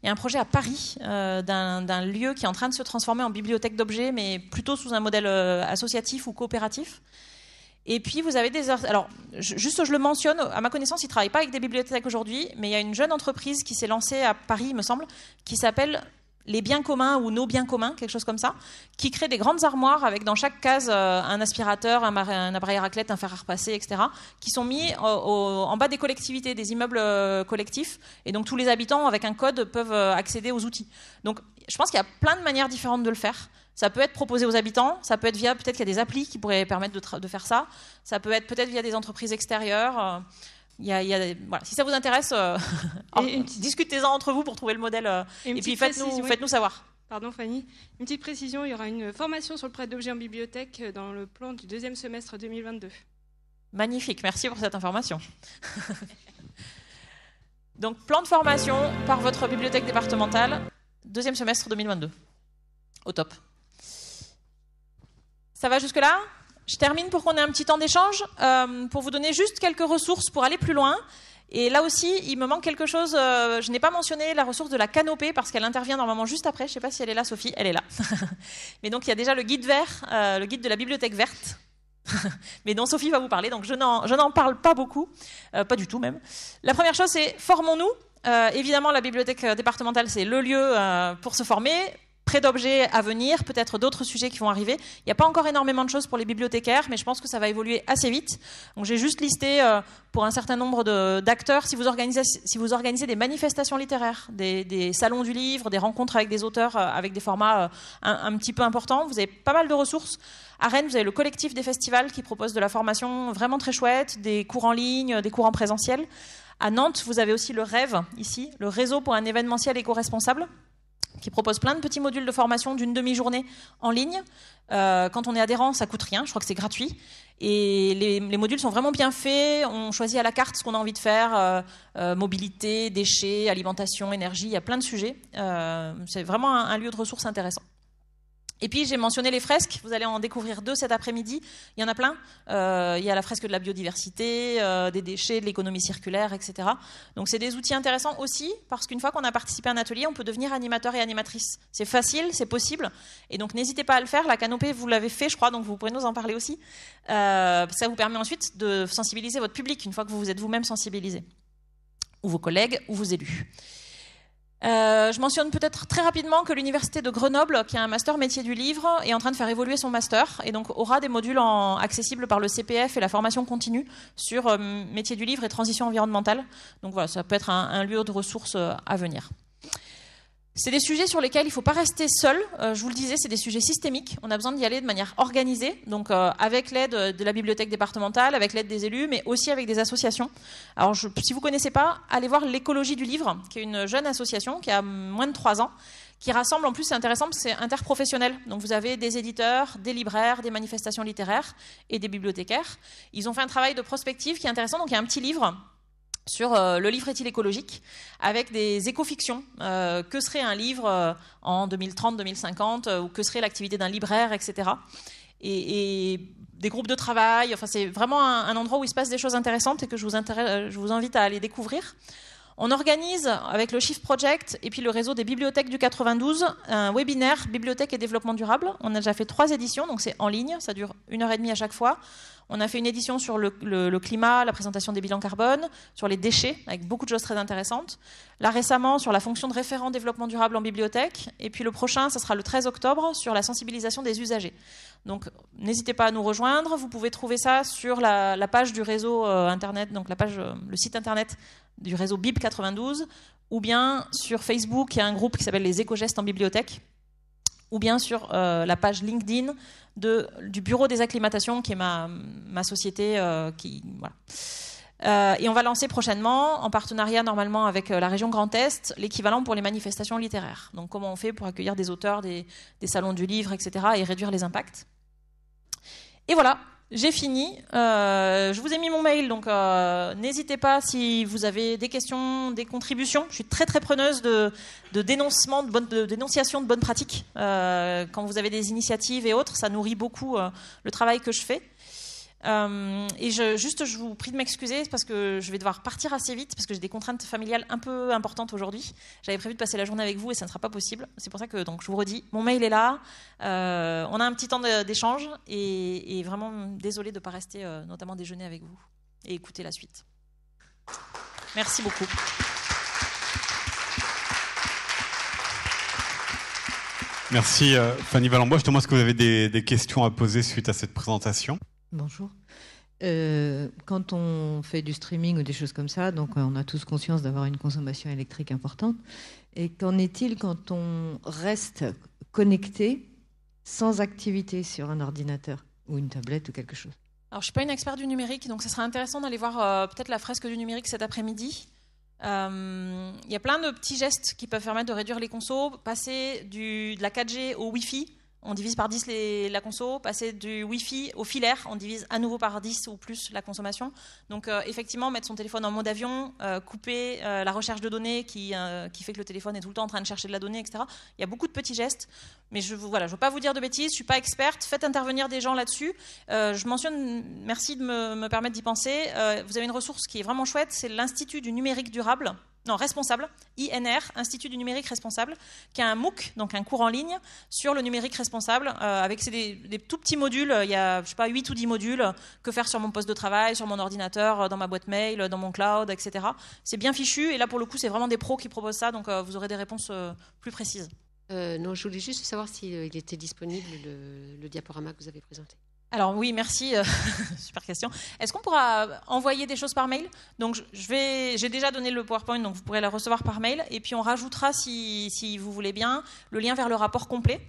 il y a un projet à Paris euh, d'un lieu qui est en train de se transformer en bibliothèque d'objets, mais plutôt sous un modèle euh, associatif ou coopératif. Et puis vous avez des... Alors, juste je le mentionne, à ma connaissance, il ne pas avec des bibliothèques aujourd'hui, mais il y a une jeune entreprise qui s'est lancée à Paris, il me semble, qui s'appelle les biens communs ou nos biens communs, quelque chose comme ça, qui créent des grandes armoires avec dans chaque case euh, un aspirateur, un, un à raclette, un fer à repasser, etc., qui sont mis en bas des collectivités, des immeubles euh, collectifs. Et donc tous les habitants, avec un code, peuvent euh, accéder aux outils. Donc je pense qu'il y a plein de manières différentes de le faire. Ça peut être proposé aux habitants, ça peut être via, peut-être qu'il y a des applis qui pourraient permettre de, de faire ça, ça peut être peut-être via des entreprises extérieures. Si ça vous intéresse, euh, discutez-en entre vous pour trouver le modèle. Euh, et, puis faites-nous savoir. Pardon Fanny. Une petite précision, il y aura une formation sur le prêt d'objets en bibliothèque euh, dans le plan du deuxième semestre 2022. Magnifique, merci pour cette information. Donc plan de formation par votre bibliothèque départementale, deuxième semestre 2022. Au top. Ça va jusque-là je termine pour qu'on ait un petit temps d'échange, euh, pour vous donner juste quelques ressources pour aller plus loin. Et là aussi, il me manque quelque chose. Euh, je n'ai pas mentionné la ressource de la canopée parce qu'elle intervient normalement juste après. Je ne sais pas si elle est là, Sophie. Elle est là. Mais donc, il y a déjà le guide vert, euh, le guide de la bibliothèque verte. Mais dont Sophie va vous parler, donc je n'en parle pas beaucoup, pas du tout même. La première chose, c'est formons-nous. évidemment, la bibliothèque départementale, c'est le lieu pour se former près d'objets à venir, peut-être d'autres sujets qui vont arriver. Il n'y a pas encore énormément de choses pour les bibliothécaires, mais je pense que ça va évoluer assez vite. j'ai juste listé euh, pour un certain nombre d'acteurs, si, vous organisez, des manifestations littéraires, des, salons du livre, des rencontres avec des auteurs, euh, avec des formats euh, un, petit peu importants, vous avez pas mal de ressources. À Rennes, vous avez le collectif des festivals qui propose de la formation vraiment très chouette, des cours en ligne, des cours en présentiel. À Nantes, vous avez aussi le rêve ici, le réseau pour un événementiel éco-responsable, qui propose plein de petits modules de formation d'une demi-journée en ligne. Euh, quand on est adhérent, ça coûte rien, je crois que c'est gratuit. Et les, modules sont vraiment bien faits, on choisit à la carte ce qu'on a envie de faire, euh, euh, mobilité, déchets, alimentation, énergie, il y a plein de sujets. c'est vraiment un lieu de ressources intéressant. Et puis j'ai mentionné les fresques, vous allez en découvrir deux cet après-midi, il y en a plein. Euh, il y a la fresque de la biodiversité, euh, des déchets, de l'économie circulaire, etc. Donc c'est des outils intéressants aussi, parce qu'une fois qu'on a participé à un atelier, on peut devenir animateur et animatrice. C'est facile, c'est possible, et donc n'hésitez pas à le faire. La canopée, vous l'avez fait, je crois, donc vous pourrez nous en parler aussi. Euh, ça vous permet ensuite de sensibiliser votre public, une fois que vous vous êtes vous-même sensibilisé, ou vos collègues, ou vos élus. Euh, je mentionne peut-être très rapidement que l'université de Grenoble, qui a un master métier du livre, est en train de faire évoluer son master et donc aura des modules en, accessibles par le CPF et la formation continue sur euh, métier du livre et transition environnementale. Donc voilà, ça peut être un lieu de ressources euh, à venir. C'est des sujets sur lesquels il ne faut pas rester seul. Euh, je vous le disais, c'est des sujets systémiques. On a besoin d'y aller de manière organisée, donc euh, avec l'aide euh, de la bibliothèque départementale, avec l'aide des élus, mais aussi avec des associations. Alors, si vous ne connaissez pas, allez voir l'écologie du livre, qui est une jeune association qui a moins de 3 ans, qui rassemble, en plus c'est intéressant c'est interprofessionnel. Donc vous avez des éditeurs, des libraires, des manifestations littéraires et des bibliothécaires. Ils ont fait un travail de prospective qui est intéressant, donc il y a un petit livre sur euh, le livre est-il écologique avec des écofictions. Euh, que serait un livre euh, en 2030-2050 ou que serait l'activité d'un libraire, etc. Et, des groupes de travail. Enfin, c'est vraiment un, endroit où il se passe des choses intéressantes et que je vous, je vous, invite à aller découvrir. On organise avec le Shift Project et puis le réseau des bibliothèques du 92 un webinaire Bibliothèque et développement durable. On a déjà fait trois éditions, donc c'est en ligne, ça dure une heure et demie à chaque fois. On a fait une édition sur le, climat, la présentation des bilans carbone, sur les déchets, avec beaucoup de choses très intéressantes. Là récemment, sur la fonction de référent développement durable en bibliothèque. Et puis le prochain, ce sera le 13 octobre, sur la sensibilisation des usagers. Donc n'hésitez pas à nous rejoindre. Vous pouvez trouver ça sur la, page du réseau euh, Internet, donc la page, euh, le site Internet du réseau BIP92, ou bien sur Facebook, il y a un groupe qui s'appelle les éco-gestes en bibliothèque ou bien sur euh, la page LinkedIn du Bureau des acclimatations, qui est ma, société. Euh, qui, euh, et on va lancer prochainement, en partenariat normalement avec la région Grand Est, l'équivalent pour les manifestations littéraires. Donc comment on fait pour accueillir des auteurs, des salons du livre, etc., et réduire les impacts. Et voilà, j'ai fini. Euh, je vous ai mis mon mail, donc euh, n'hésitez pas si vous avez des questions, des contributions. Je suis très très preneuse de, de dénoncement, de, dénonciation de bonnes pratiques. Euh, quand vous avez des initiatives et autres, ça nourrit beaucoup le travail que je fais. Euh, et juste, je vous prie de m'excuser parce que je vais devoir partir assez vite parce que j'ai des contraintes familiales un peu importantes aujourd'hui. J'avais prévu de passer la journée avec vous et ça ne sera pas possible. C'est pour ça que donc, je vous redis, mon mail est là. Euh, on a un petit temps d'échange et, vraiment désolé de ne pas rester euh, notamment déjeuner avec vous et écouter la suite. Merci beaucoup. Merci Fanny Valenbois. te est-ce que vous avez des questions à poser suite à cette présentation Bonjour. Euh, quand on fait du streaming ou des choses comme ça, donc euh, on a tous conscience d'avoir une consommation électrique importante. Et qu'en est-il quand on reste connecté sans activité sur un ordinateur ou une tablette ou quelque chose Alors je suis pas une experte du numérique, donc ce sera intéressant d'aller voir euh, peut-être la fresque du numérique cet après-midi. Il y a plein de petits gestes qui peuvent permettre de réduire les consos, passer de la 4G au Wi-Fi on divise par 10 les, la conso, passer du Wi-Fi au filaire, on divise à nouveau par 10 ou plus la consommation. Donc euh, effectivement, mettre son téléphone en mode avion, euh, couper euh, la recherche de données qui, fait que le téléphone est tout le temps en train de chercher de la donnée, etc. Il y a beaucoup de petits gestes, mais je ne voilà, je veux pas vous dire de bêtises, je ne suis pas experte, faites intervenir des gens là-dessus. je mentionne, merci de me permettre d'y penser, vous avez une ressource qui est vraiment chouette, c'est l'Institut du numérique durable non, responsable, INR, Institut du numérique responsable, qui a un MOOC, donc un cours en ligne, sur le numérique responsable, euh, avec des, des, tout petits modules, il y a, je sais pas, 8 ou 10 modules, que faire sur mon poste de travail, sur mon ordinateur, euh, dans ma boîte mail, dans mon cloud, etc. C'est bien fichu, et là, pour le coup, c'est vraiment des pros qui proposent ça, donc euh, vous aurez des réponses plus précises. non, je voulais juste savoir s'il était disponible le diaporama que vous avez présenté. Alors oui, merci. Euh, super question. Est-ce qu'on pourra envoyer des choses par mail Donc je vais, j'ai déjà donné le PowerPoint, donc vous pourrez la recevoir par mail. Et puis on rajoutera, si, si, vous voulez bien, le lien vers le rapport complet.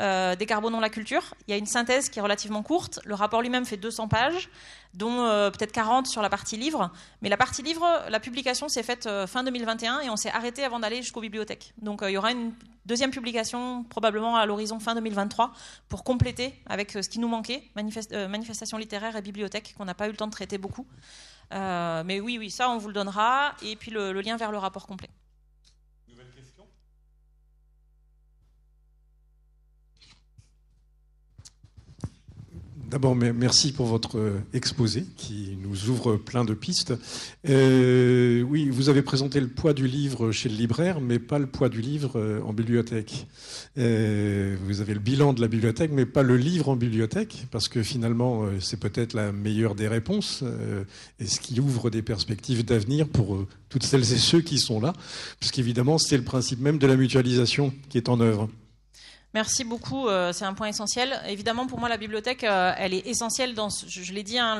Euh, décarbonons la culture. Il y a une synthèse qui est relativement courte. Le rapport lui-même fait 200 pages, dont euh, peut-être 40 sur la partie livre. Mais la partie livre, la publication s'est faite euh, fin 2021 et on s'est arrêté avant d'aller jusqu'aux bibliothèques. Donc il y aura une deuxième publication probablement à l'horizon fin 2023 pour compléter avec ce qui nous manquait, manifestation manifestations littéraires et bibliothèques qu'on n'a pas eu le temps de traiter beaucoup. mais oui, oui, ça on vous le donnera et puis le lien vers le rapport complet. D'abord, merci pour votre euh, exposé qui nous ouvre plein de pistes. Euh, oui, vous avez présenté le poids du livre chez le libraire, mais pas le poids du livre euh, en bibliothèque. vous avez le bilan de la bibliothèque, mais pas le livre en bibliothèque, parce que finalement, c'est peut-être la meilleure des réponses et ce qui ouvre des perspectives d'avenir pour toutes celles et ceux qui sont là, puisqu'évidemment, c'est le principe même de la mutualisation qui est en œuvre. Merci beaucoup, euh, c'est un point essentiel. Évidemment, pour moi, la bibliothèque, euh, elle est essentielle dans, ce, je, l'ai dit, hein,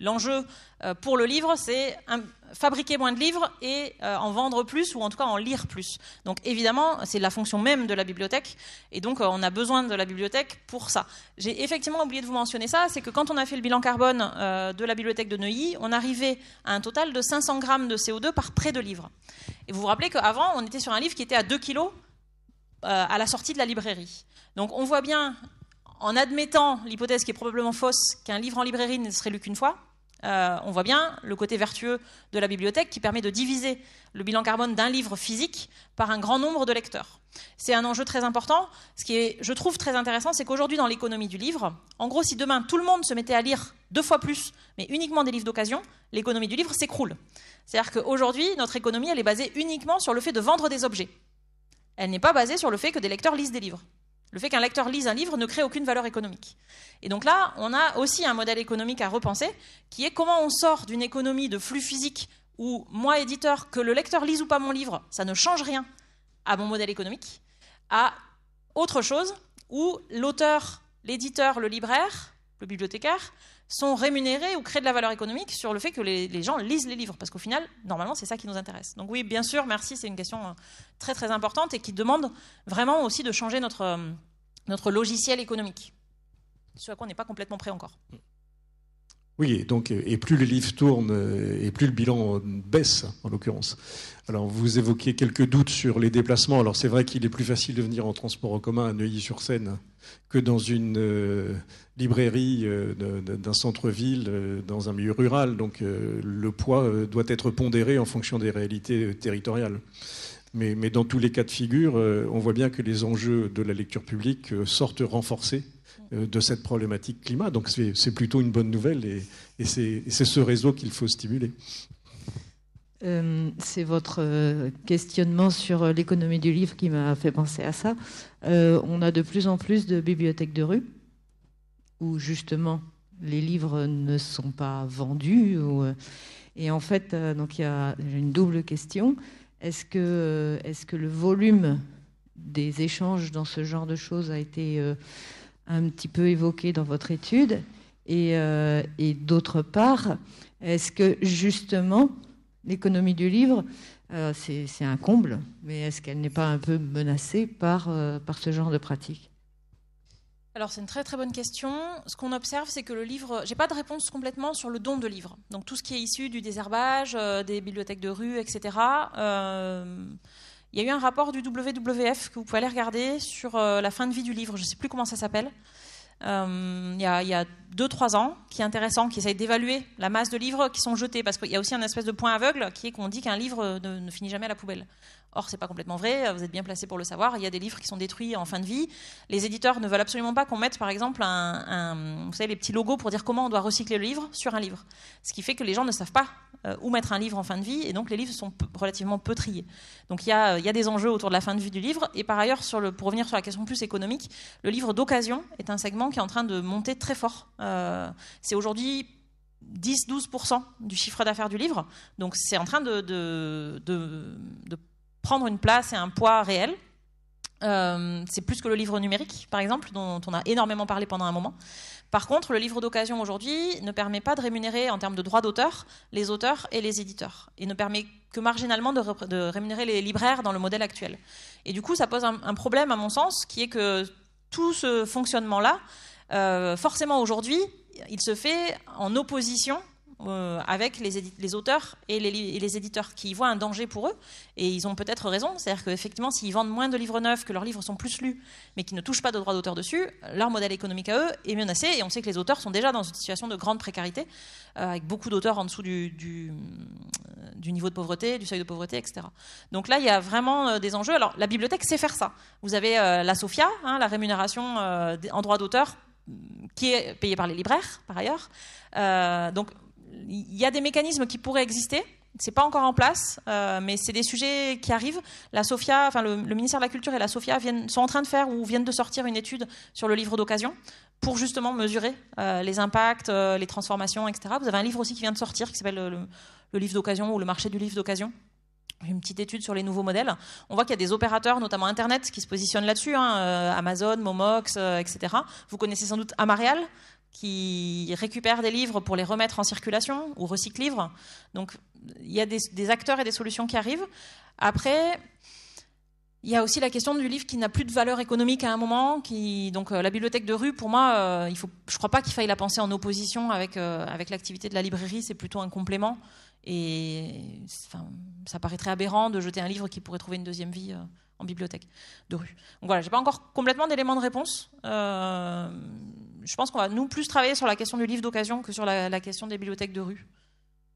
l'enjeu euh, pour le livre, c'est fabriquer moins de livres et en vendre plus, ou en tout cas en lire plus. Donc évidemment, c'est la fonction même de la bibliothèque, et donc on a besoin de la bibliothèque pour ça. J'ai effectivement oublié de vous mentionner ça, c'est que quand on a fait le bilan carbone de la bibliothèque de Neuilly, on arrivait à un total de 500 grammes de CO2 par près de livre. Et vous vous rappelez qu'avant, on était sur un livre qui était à 2 kilos, euh, à la sortie de la librairie. Donc on voit bien, en admettant l'hypothèse qui est probablement fausse, qu'un livre en librairie ne serait lu qu'une fois, euh, on voit bien le côté vertueux de la bibliothèque qui permet de diviser le bilan carbone d'un livre physique par un grand nombre de lecteurs. C'est un enjeu très important. Ce qui est, je trouve, très intéressant, c'est qu'aujourd'hui, dans l'économie du livre, en gros, si demain tout le monde se mettait à lire deux fois plus, mais uniquement des livres d'occasion, l'économie du livre s'écroule. C'est-à-dire qu'aujourd'hui, notre économie, elle est basée uniquement sur le fait de vendre des objets elle n'est pas basée sur le fait que des lecteurs lisent des livres. Le fait qu'un lecteur lise un livre ne crée aucune valeur économique. Et donc là, on a aussi un modèle économique à repenser, qui est comment on sort d'une économie de flux physique où moi, éditeur, que le lecteur lise ou pas mon livre, ça ne change rien à mon modèle économique, à autre chose où l'auteur, l'éditeur, le libraire, le bibliothécaire, sont rémunérés ou créent de la valeur économique sur le fait que les, gens lisent les livres, parce qu'au final, normalement, c'est ça qui nous intéresse. Donc oui, bien sûr, merci, c'est une question euh, très très importante et qui demande vraiment aussi de changer notre, euh, notre logiciel économique, ce à quoi on n'est pas complètement prêt encore. Mm. Oui, et, donc, euh, et plus le livre tourne, euh, et plus le bilan euh, baisse, en l'occurrence. Alors, vous évoquez quelques doutes sur les déplacements. Alors, c'est vrai qu'il est plus facile de venir en transport en commun à Neuilly-sur-Seine que dans une librairie d'un centre-ville, dans un milieu rural. Donc, le poids doit être pondéré en fonction des réalités territoriales. mais, dans tous les cas de figure, on voit bien que les enjeux de la lecture publique sortent renforcés euh, de cette problématique climat. Donc c'est plutôt une bonne nouvelle et, c'est ce réseau qu'il faut stimuler. Euh, c'est votre euh, questionnement sur l'économie du livre qui m'a fait penser à ça. on a de plus en plus de bibliothèques de rue où justement les livres ne sont pas vendus. Et en fait, donc il y a une double question. Est-ce que, le volume des échanges dans ce genre de choses a été un petit peu évoqué dans votre étude euh, Et, d'autre part, est-ce que justement l'économie du livre, euh, c'est un comble, mais est-ce qu'elle n'est pas un peu menacée par, euh, par ce genre de pratique alors c'est une très très bonne question. Ce qu'on observe, c'est que le livre, j'ai pas de réponse complètement sur le don de livres. Donc tout ce qui est issu du désherbage, des bibliothèques de rue, etc. Il y a eu un rapport du WWF que vous pouvez aller regarder sur euh, la fin de vie du livre, je ne sais plus comment ça s'appelle. Euh, il y a 2-3 ans, qui est intéressant, qui essaye d'évaluer la masse de livres qui sont jetés, parce qu'il y a aussi un espèce de point aveugle qui est qu'on dit qu'un livre ne, finit jamais à la poubelle. Or, c'est pas complètement vrai, vous êtes bien placé pour le savoir. Il y a des livres qui sont détruits en fin de vie. Les éditeurs ne veulent absolument pas qu'on mette, par exemple, un, vous savez, les petits logos pour dire comment on doit recycler le livre sur un livre. Ce qui fait que les gens ne savent pas euh, où mettre un livre en fin de vie, et donc les livres sont relativement peu triés. Donc euh, il y, a, des enjeux autour de la fin de vie du livre. Et par ailleurs, sur le, pour revenir sur la question plus économique, le livre d'occasion est un segment qui est en train de monter très fort. Euh, c'est aujourd'hui 10-12% du chiffre d'affaires du livre. Donc c'est en train de, de, de prendre une place et un poids réel. Euh, c'est plus que le livre numérique, par exemple, dont on a énormément parlé pendant un moment. Par contre, le livre d'occasion aujourd'hui ne permet pas de rémunérer en termes de droits d'auteur les auteurs et les éditeurs. Il ne permet que marginalement de, rémunérer les libraires dans le modèle actuel. Et du coup, ça pose un, problème, à mon sens, qui est que tout ce fonctionnement-là, euh, forcément aujourd'hui, il se fait en opposition euh, avec les, les, auteurs et les, éditeurs qui voient un danger pour eux, et ils ont peut-être raison, c'est-à-dire qu'effectivement, s'ils vendent moins de livres neufs, que leurs livres sont plus lus, mais qu'ils ne touchent pas de droits d'auteur dessus, leur modèle économique à eux est menacé, et on sait que les auteurs sont déjà dans une situation de grande précarité, euh, avec beaucoup d'auteurs en dessous du, euh, du, niveau de pauvreté, du seuil de pauvreté, etc. Donc là, il y a vraiment des enjeux. Alors, la bibliothèque sait faire ça. Vous avez la SOFIA, hein, la rémunération en droits d'auteur, qui est payée par les libraires, par ailleurs. donc, il y a des mécanismes qui pourraient exister. C'est pas encore en place, euh, mais c'est des sujets qui arrivent. La Sofia, le, ministère de la Culture et la Sofia sont en train de faire ou viennent de sortir une étude sur le livre d'occasion pour justement mesurer euh, les impacts, euh, les transformations, etc. Vous avez un livre aussi qui vient de sortir qui s'appelle le, livre d'occasion ou le marché du livre d'occasion une petite étude sur les nouveaux modèles. On voit qu'il y a des opérateurs, notamment Internet, qui se positionnent là-dessus, hein, Amazon, Momox, etc. Vous connaissez sans doute Amarial, qui récupèrent des livres pour les remettre en circulation ou recyclent livres. Donc il y a des, acteurs et des solutions qui arrivent. Après, il y a aussi la question du livre qui n'a plus de valeur économique à un moment. Qui, donc euh, la bibliothèque de rue, pour moi, euh, il faut, je ne crois pas qu'il faille la penser en opposition avec, euh, avec l'activité de la librairie, c'est plutôt un complément. Et enfin, ça paraîtrait aberrant de jeter un livre qui pourrait trouver une deuxième vie en bibliothèque de rue. Donc voilà, j'ai pas encore complètement d'éléments de réponse je pense qu'on va nous plus travailler sur la question du livre d'occasion que sur la, question des bibliothèques de rue.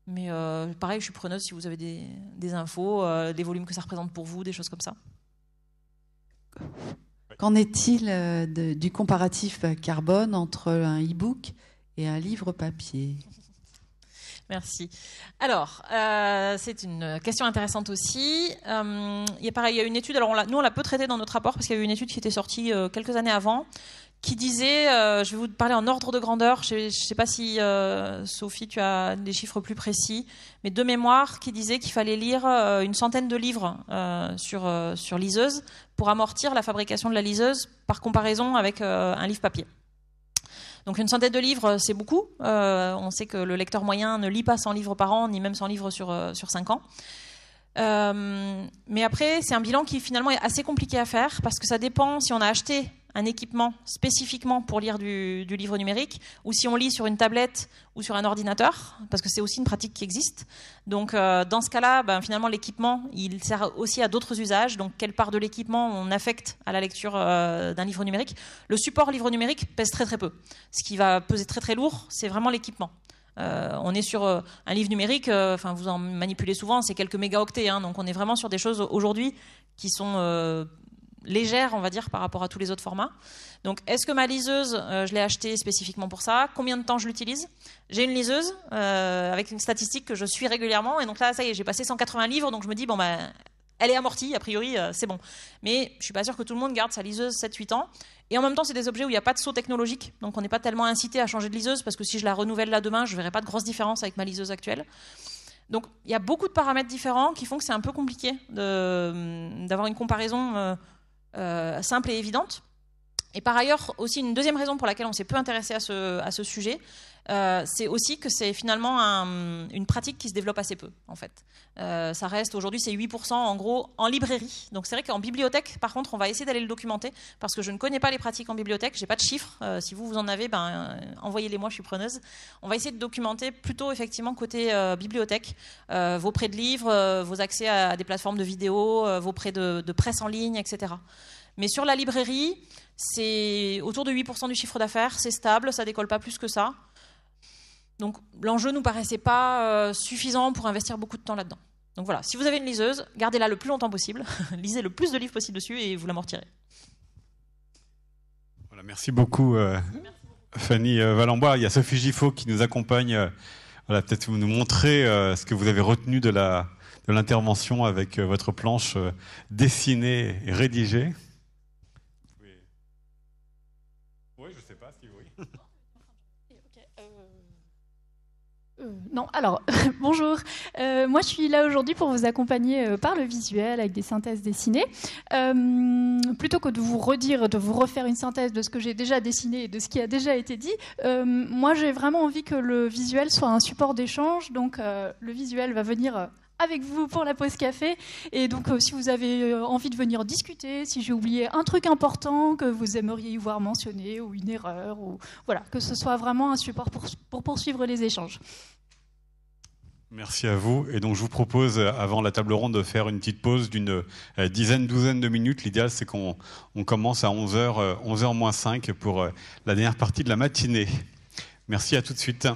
Mais euh, pareil, je suis preneuse si vous avez des, infos, euh, des volumes que ça représente pour vous, des choses comme ça. Qu'en est-il euh, du comparatif carbone entre un e-book et un livre papier Merci. Alors, c'est une question intéressante aussi. il y a pareil, il y a une étude. Alors, nous, on l'a peu traitée dans notre rapport parce qu'il y a eu une étude qui était sortie quelques années avant, qui disait, euh, je vais vous parler en ordre de grandeur, je ne sais pas si euh, Sophie, tu as des chiffres plus précis, mais de mémoire, qui disait qu'il fallait lire euh, une centaine de livres sur, sur liseuse pour amortir la fabrication de la liseuse par comparaison avec un livre papier. Donc une centaine de livres, c'est beaucoup. on sait que le lecteur moyen ne lit pas 100 livres par an, ni même 100 livres sur, sur 5 ans. mais après, c'est un bilan qui finalement est assez compliqué à faire parce que ça dépend si on a acheté un équipement spécifiquement pour lire du, livre numérique, ou si on lit sur une tablette ou sur un ordinateur, parce que c'est aussi une pratique qui existe. Donc euh, dans ce cas-là, ben, finalement l'équipement, il sert aussi à d'autres usages. Donc quelle part de l'équipement on affecte à la lecture euh, d'un livre numérique Le support livre numérique pèse très très peu. Ce qui va peser très très lourd, c'est vraiment l'équipement. Euh, on est sur un livre numérique, enfin vous en manipulez souvent, c'est quelques mégaoctets, hein. donc on est vraiment sur des choses aujourd'hui qui sont légère, on va dire, par rapport à tous les autres formats. Donc, est-ce que ma liseuse, euh, je l'ai achetée spécifiquement pour ça Combien de temps je l'utilise J'ai une liseuse euh, avec une statistique que je suis régulièrement, et donc là, ça y est, j'ai passé 180 livres, donc je me dis, bon, ben, elle est amortie, a priori, euh, c'est bon. Mais je suis pas sûr que tout le monde garde sa liseuse 7-8 ans. Et en même temps, c'est des objets où il n'y a pas de saut technologique, donc on n'est pas tellement incité à changer de liseuse, parce que si je la renouvelle là demain, je verrai pas de grosse différence avec ma liseuse actuelle. Donc il y a beaucoup de paramètres différents qui font que c'est un peu compliqué d'avoir une comparaison euh, simple et évidente. Et par ailleurs, aussi une deuxième raison pour laquelle on s'est peu intéressé à ce, sujet, euh, c'est aussi que c'est finalement une pratique qui se développe assez peu, en fait. Euh, ça reste aujourd'hui, c'est 8% en gros en librairie. Donc c'est vrai qu'en bibliothèque, par contre, on va essayer d'aller le documenter parce que je ne connais pas les pratiques en bibliothèque, j'ai pas de chiffres. Euh, si vous, vous en avez, ben, envoyez-les moi, je suis preneuse. On va essayer de documenter plutôt effectivement côté bibliothèque, vos prêts de livres, vos accès à, des plateformes de vidéos, vos prêts de presse en ligne, etc. Mais sur la librairie, c'est autour de 8% du chiffre d'affaires, c'est stable, ça décolle pas plus que ça. Donc l'enjeu nous paraissait pas euh, suffisant pour investir beaucoup de temps là-dedans. Donc voilà, si vous avez une liseuse, gardez-la le plus longtemps possible, lisez le plus de livres possible dessus et vous l'amortirez. Voilà, merci beaucoup euh, Fanny euh, Il y a Sophie Giffaut qui nous accompagne. Euh, voilà, peut-être nous montrer ce que vous avez retenu de la de l'intervention avec votre planche dessinée et rédigée. Euh, non, alors bonjour. Euh, moi, je suis là aujourd'hui pour vous accompagner euh, par le visuel avec des synthèses dessinées. plutôt que de vous redire, de vous refaire une synthèse de ce que j'ai déjà dessiné et de ce qui a déjà été dit, moi, j'ai vraiment envie que le visuel soit un support d'échange. Donc, le visuel va venir avec vous pour la pause café. Et donc, euh, si vous avez euh, envie de venir discuter, si j'ai oublié un truc important que vous aimeriez y voir mentionné ou une erreur, ou voilà, que ce soit vraiment un support pour, poursuivre les échanges. Merci à vous. Et donc, je vous propose, euh, avant la table ronde, de faire une petite pause d'une dizaine, douzaine de minutes. L'idéal, c'est qu'on commence à 11h, 11h moins 5 pour la dernière partie de la matinée. Merci à tout de suite.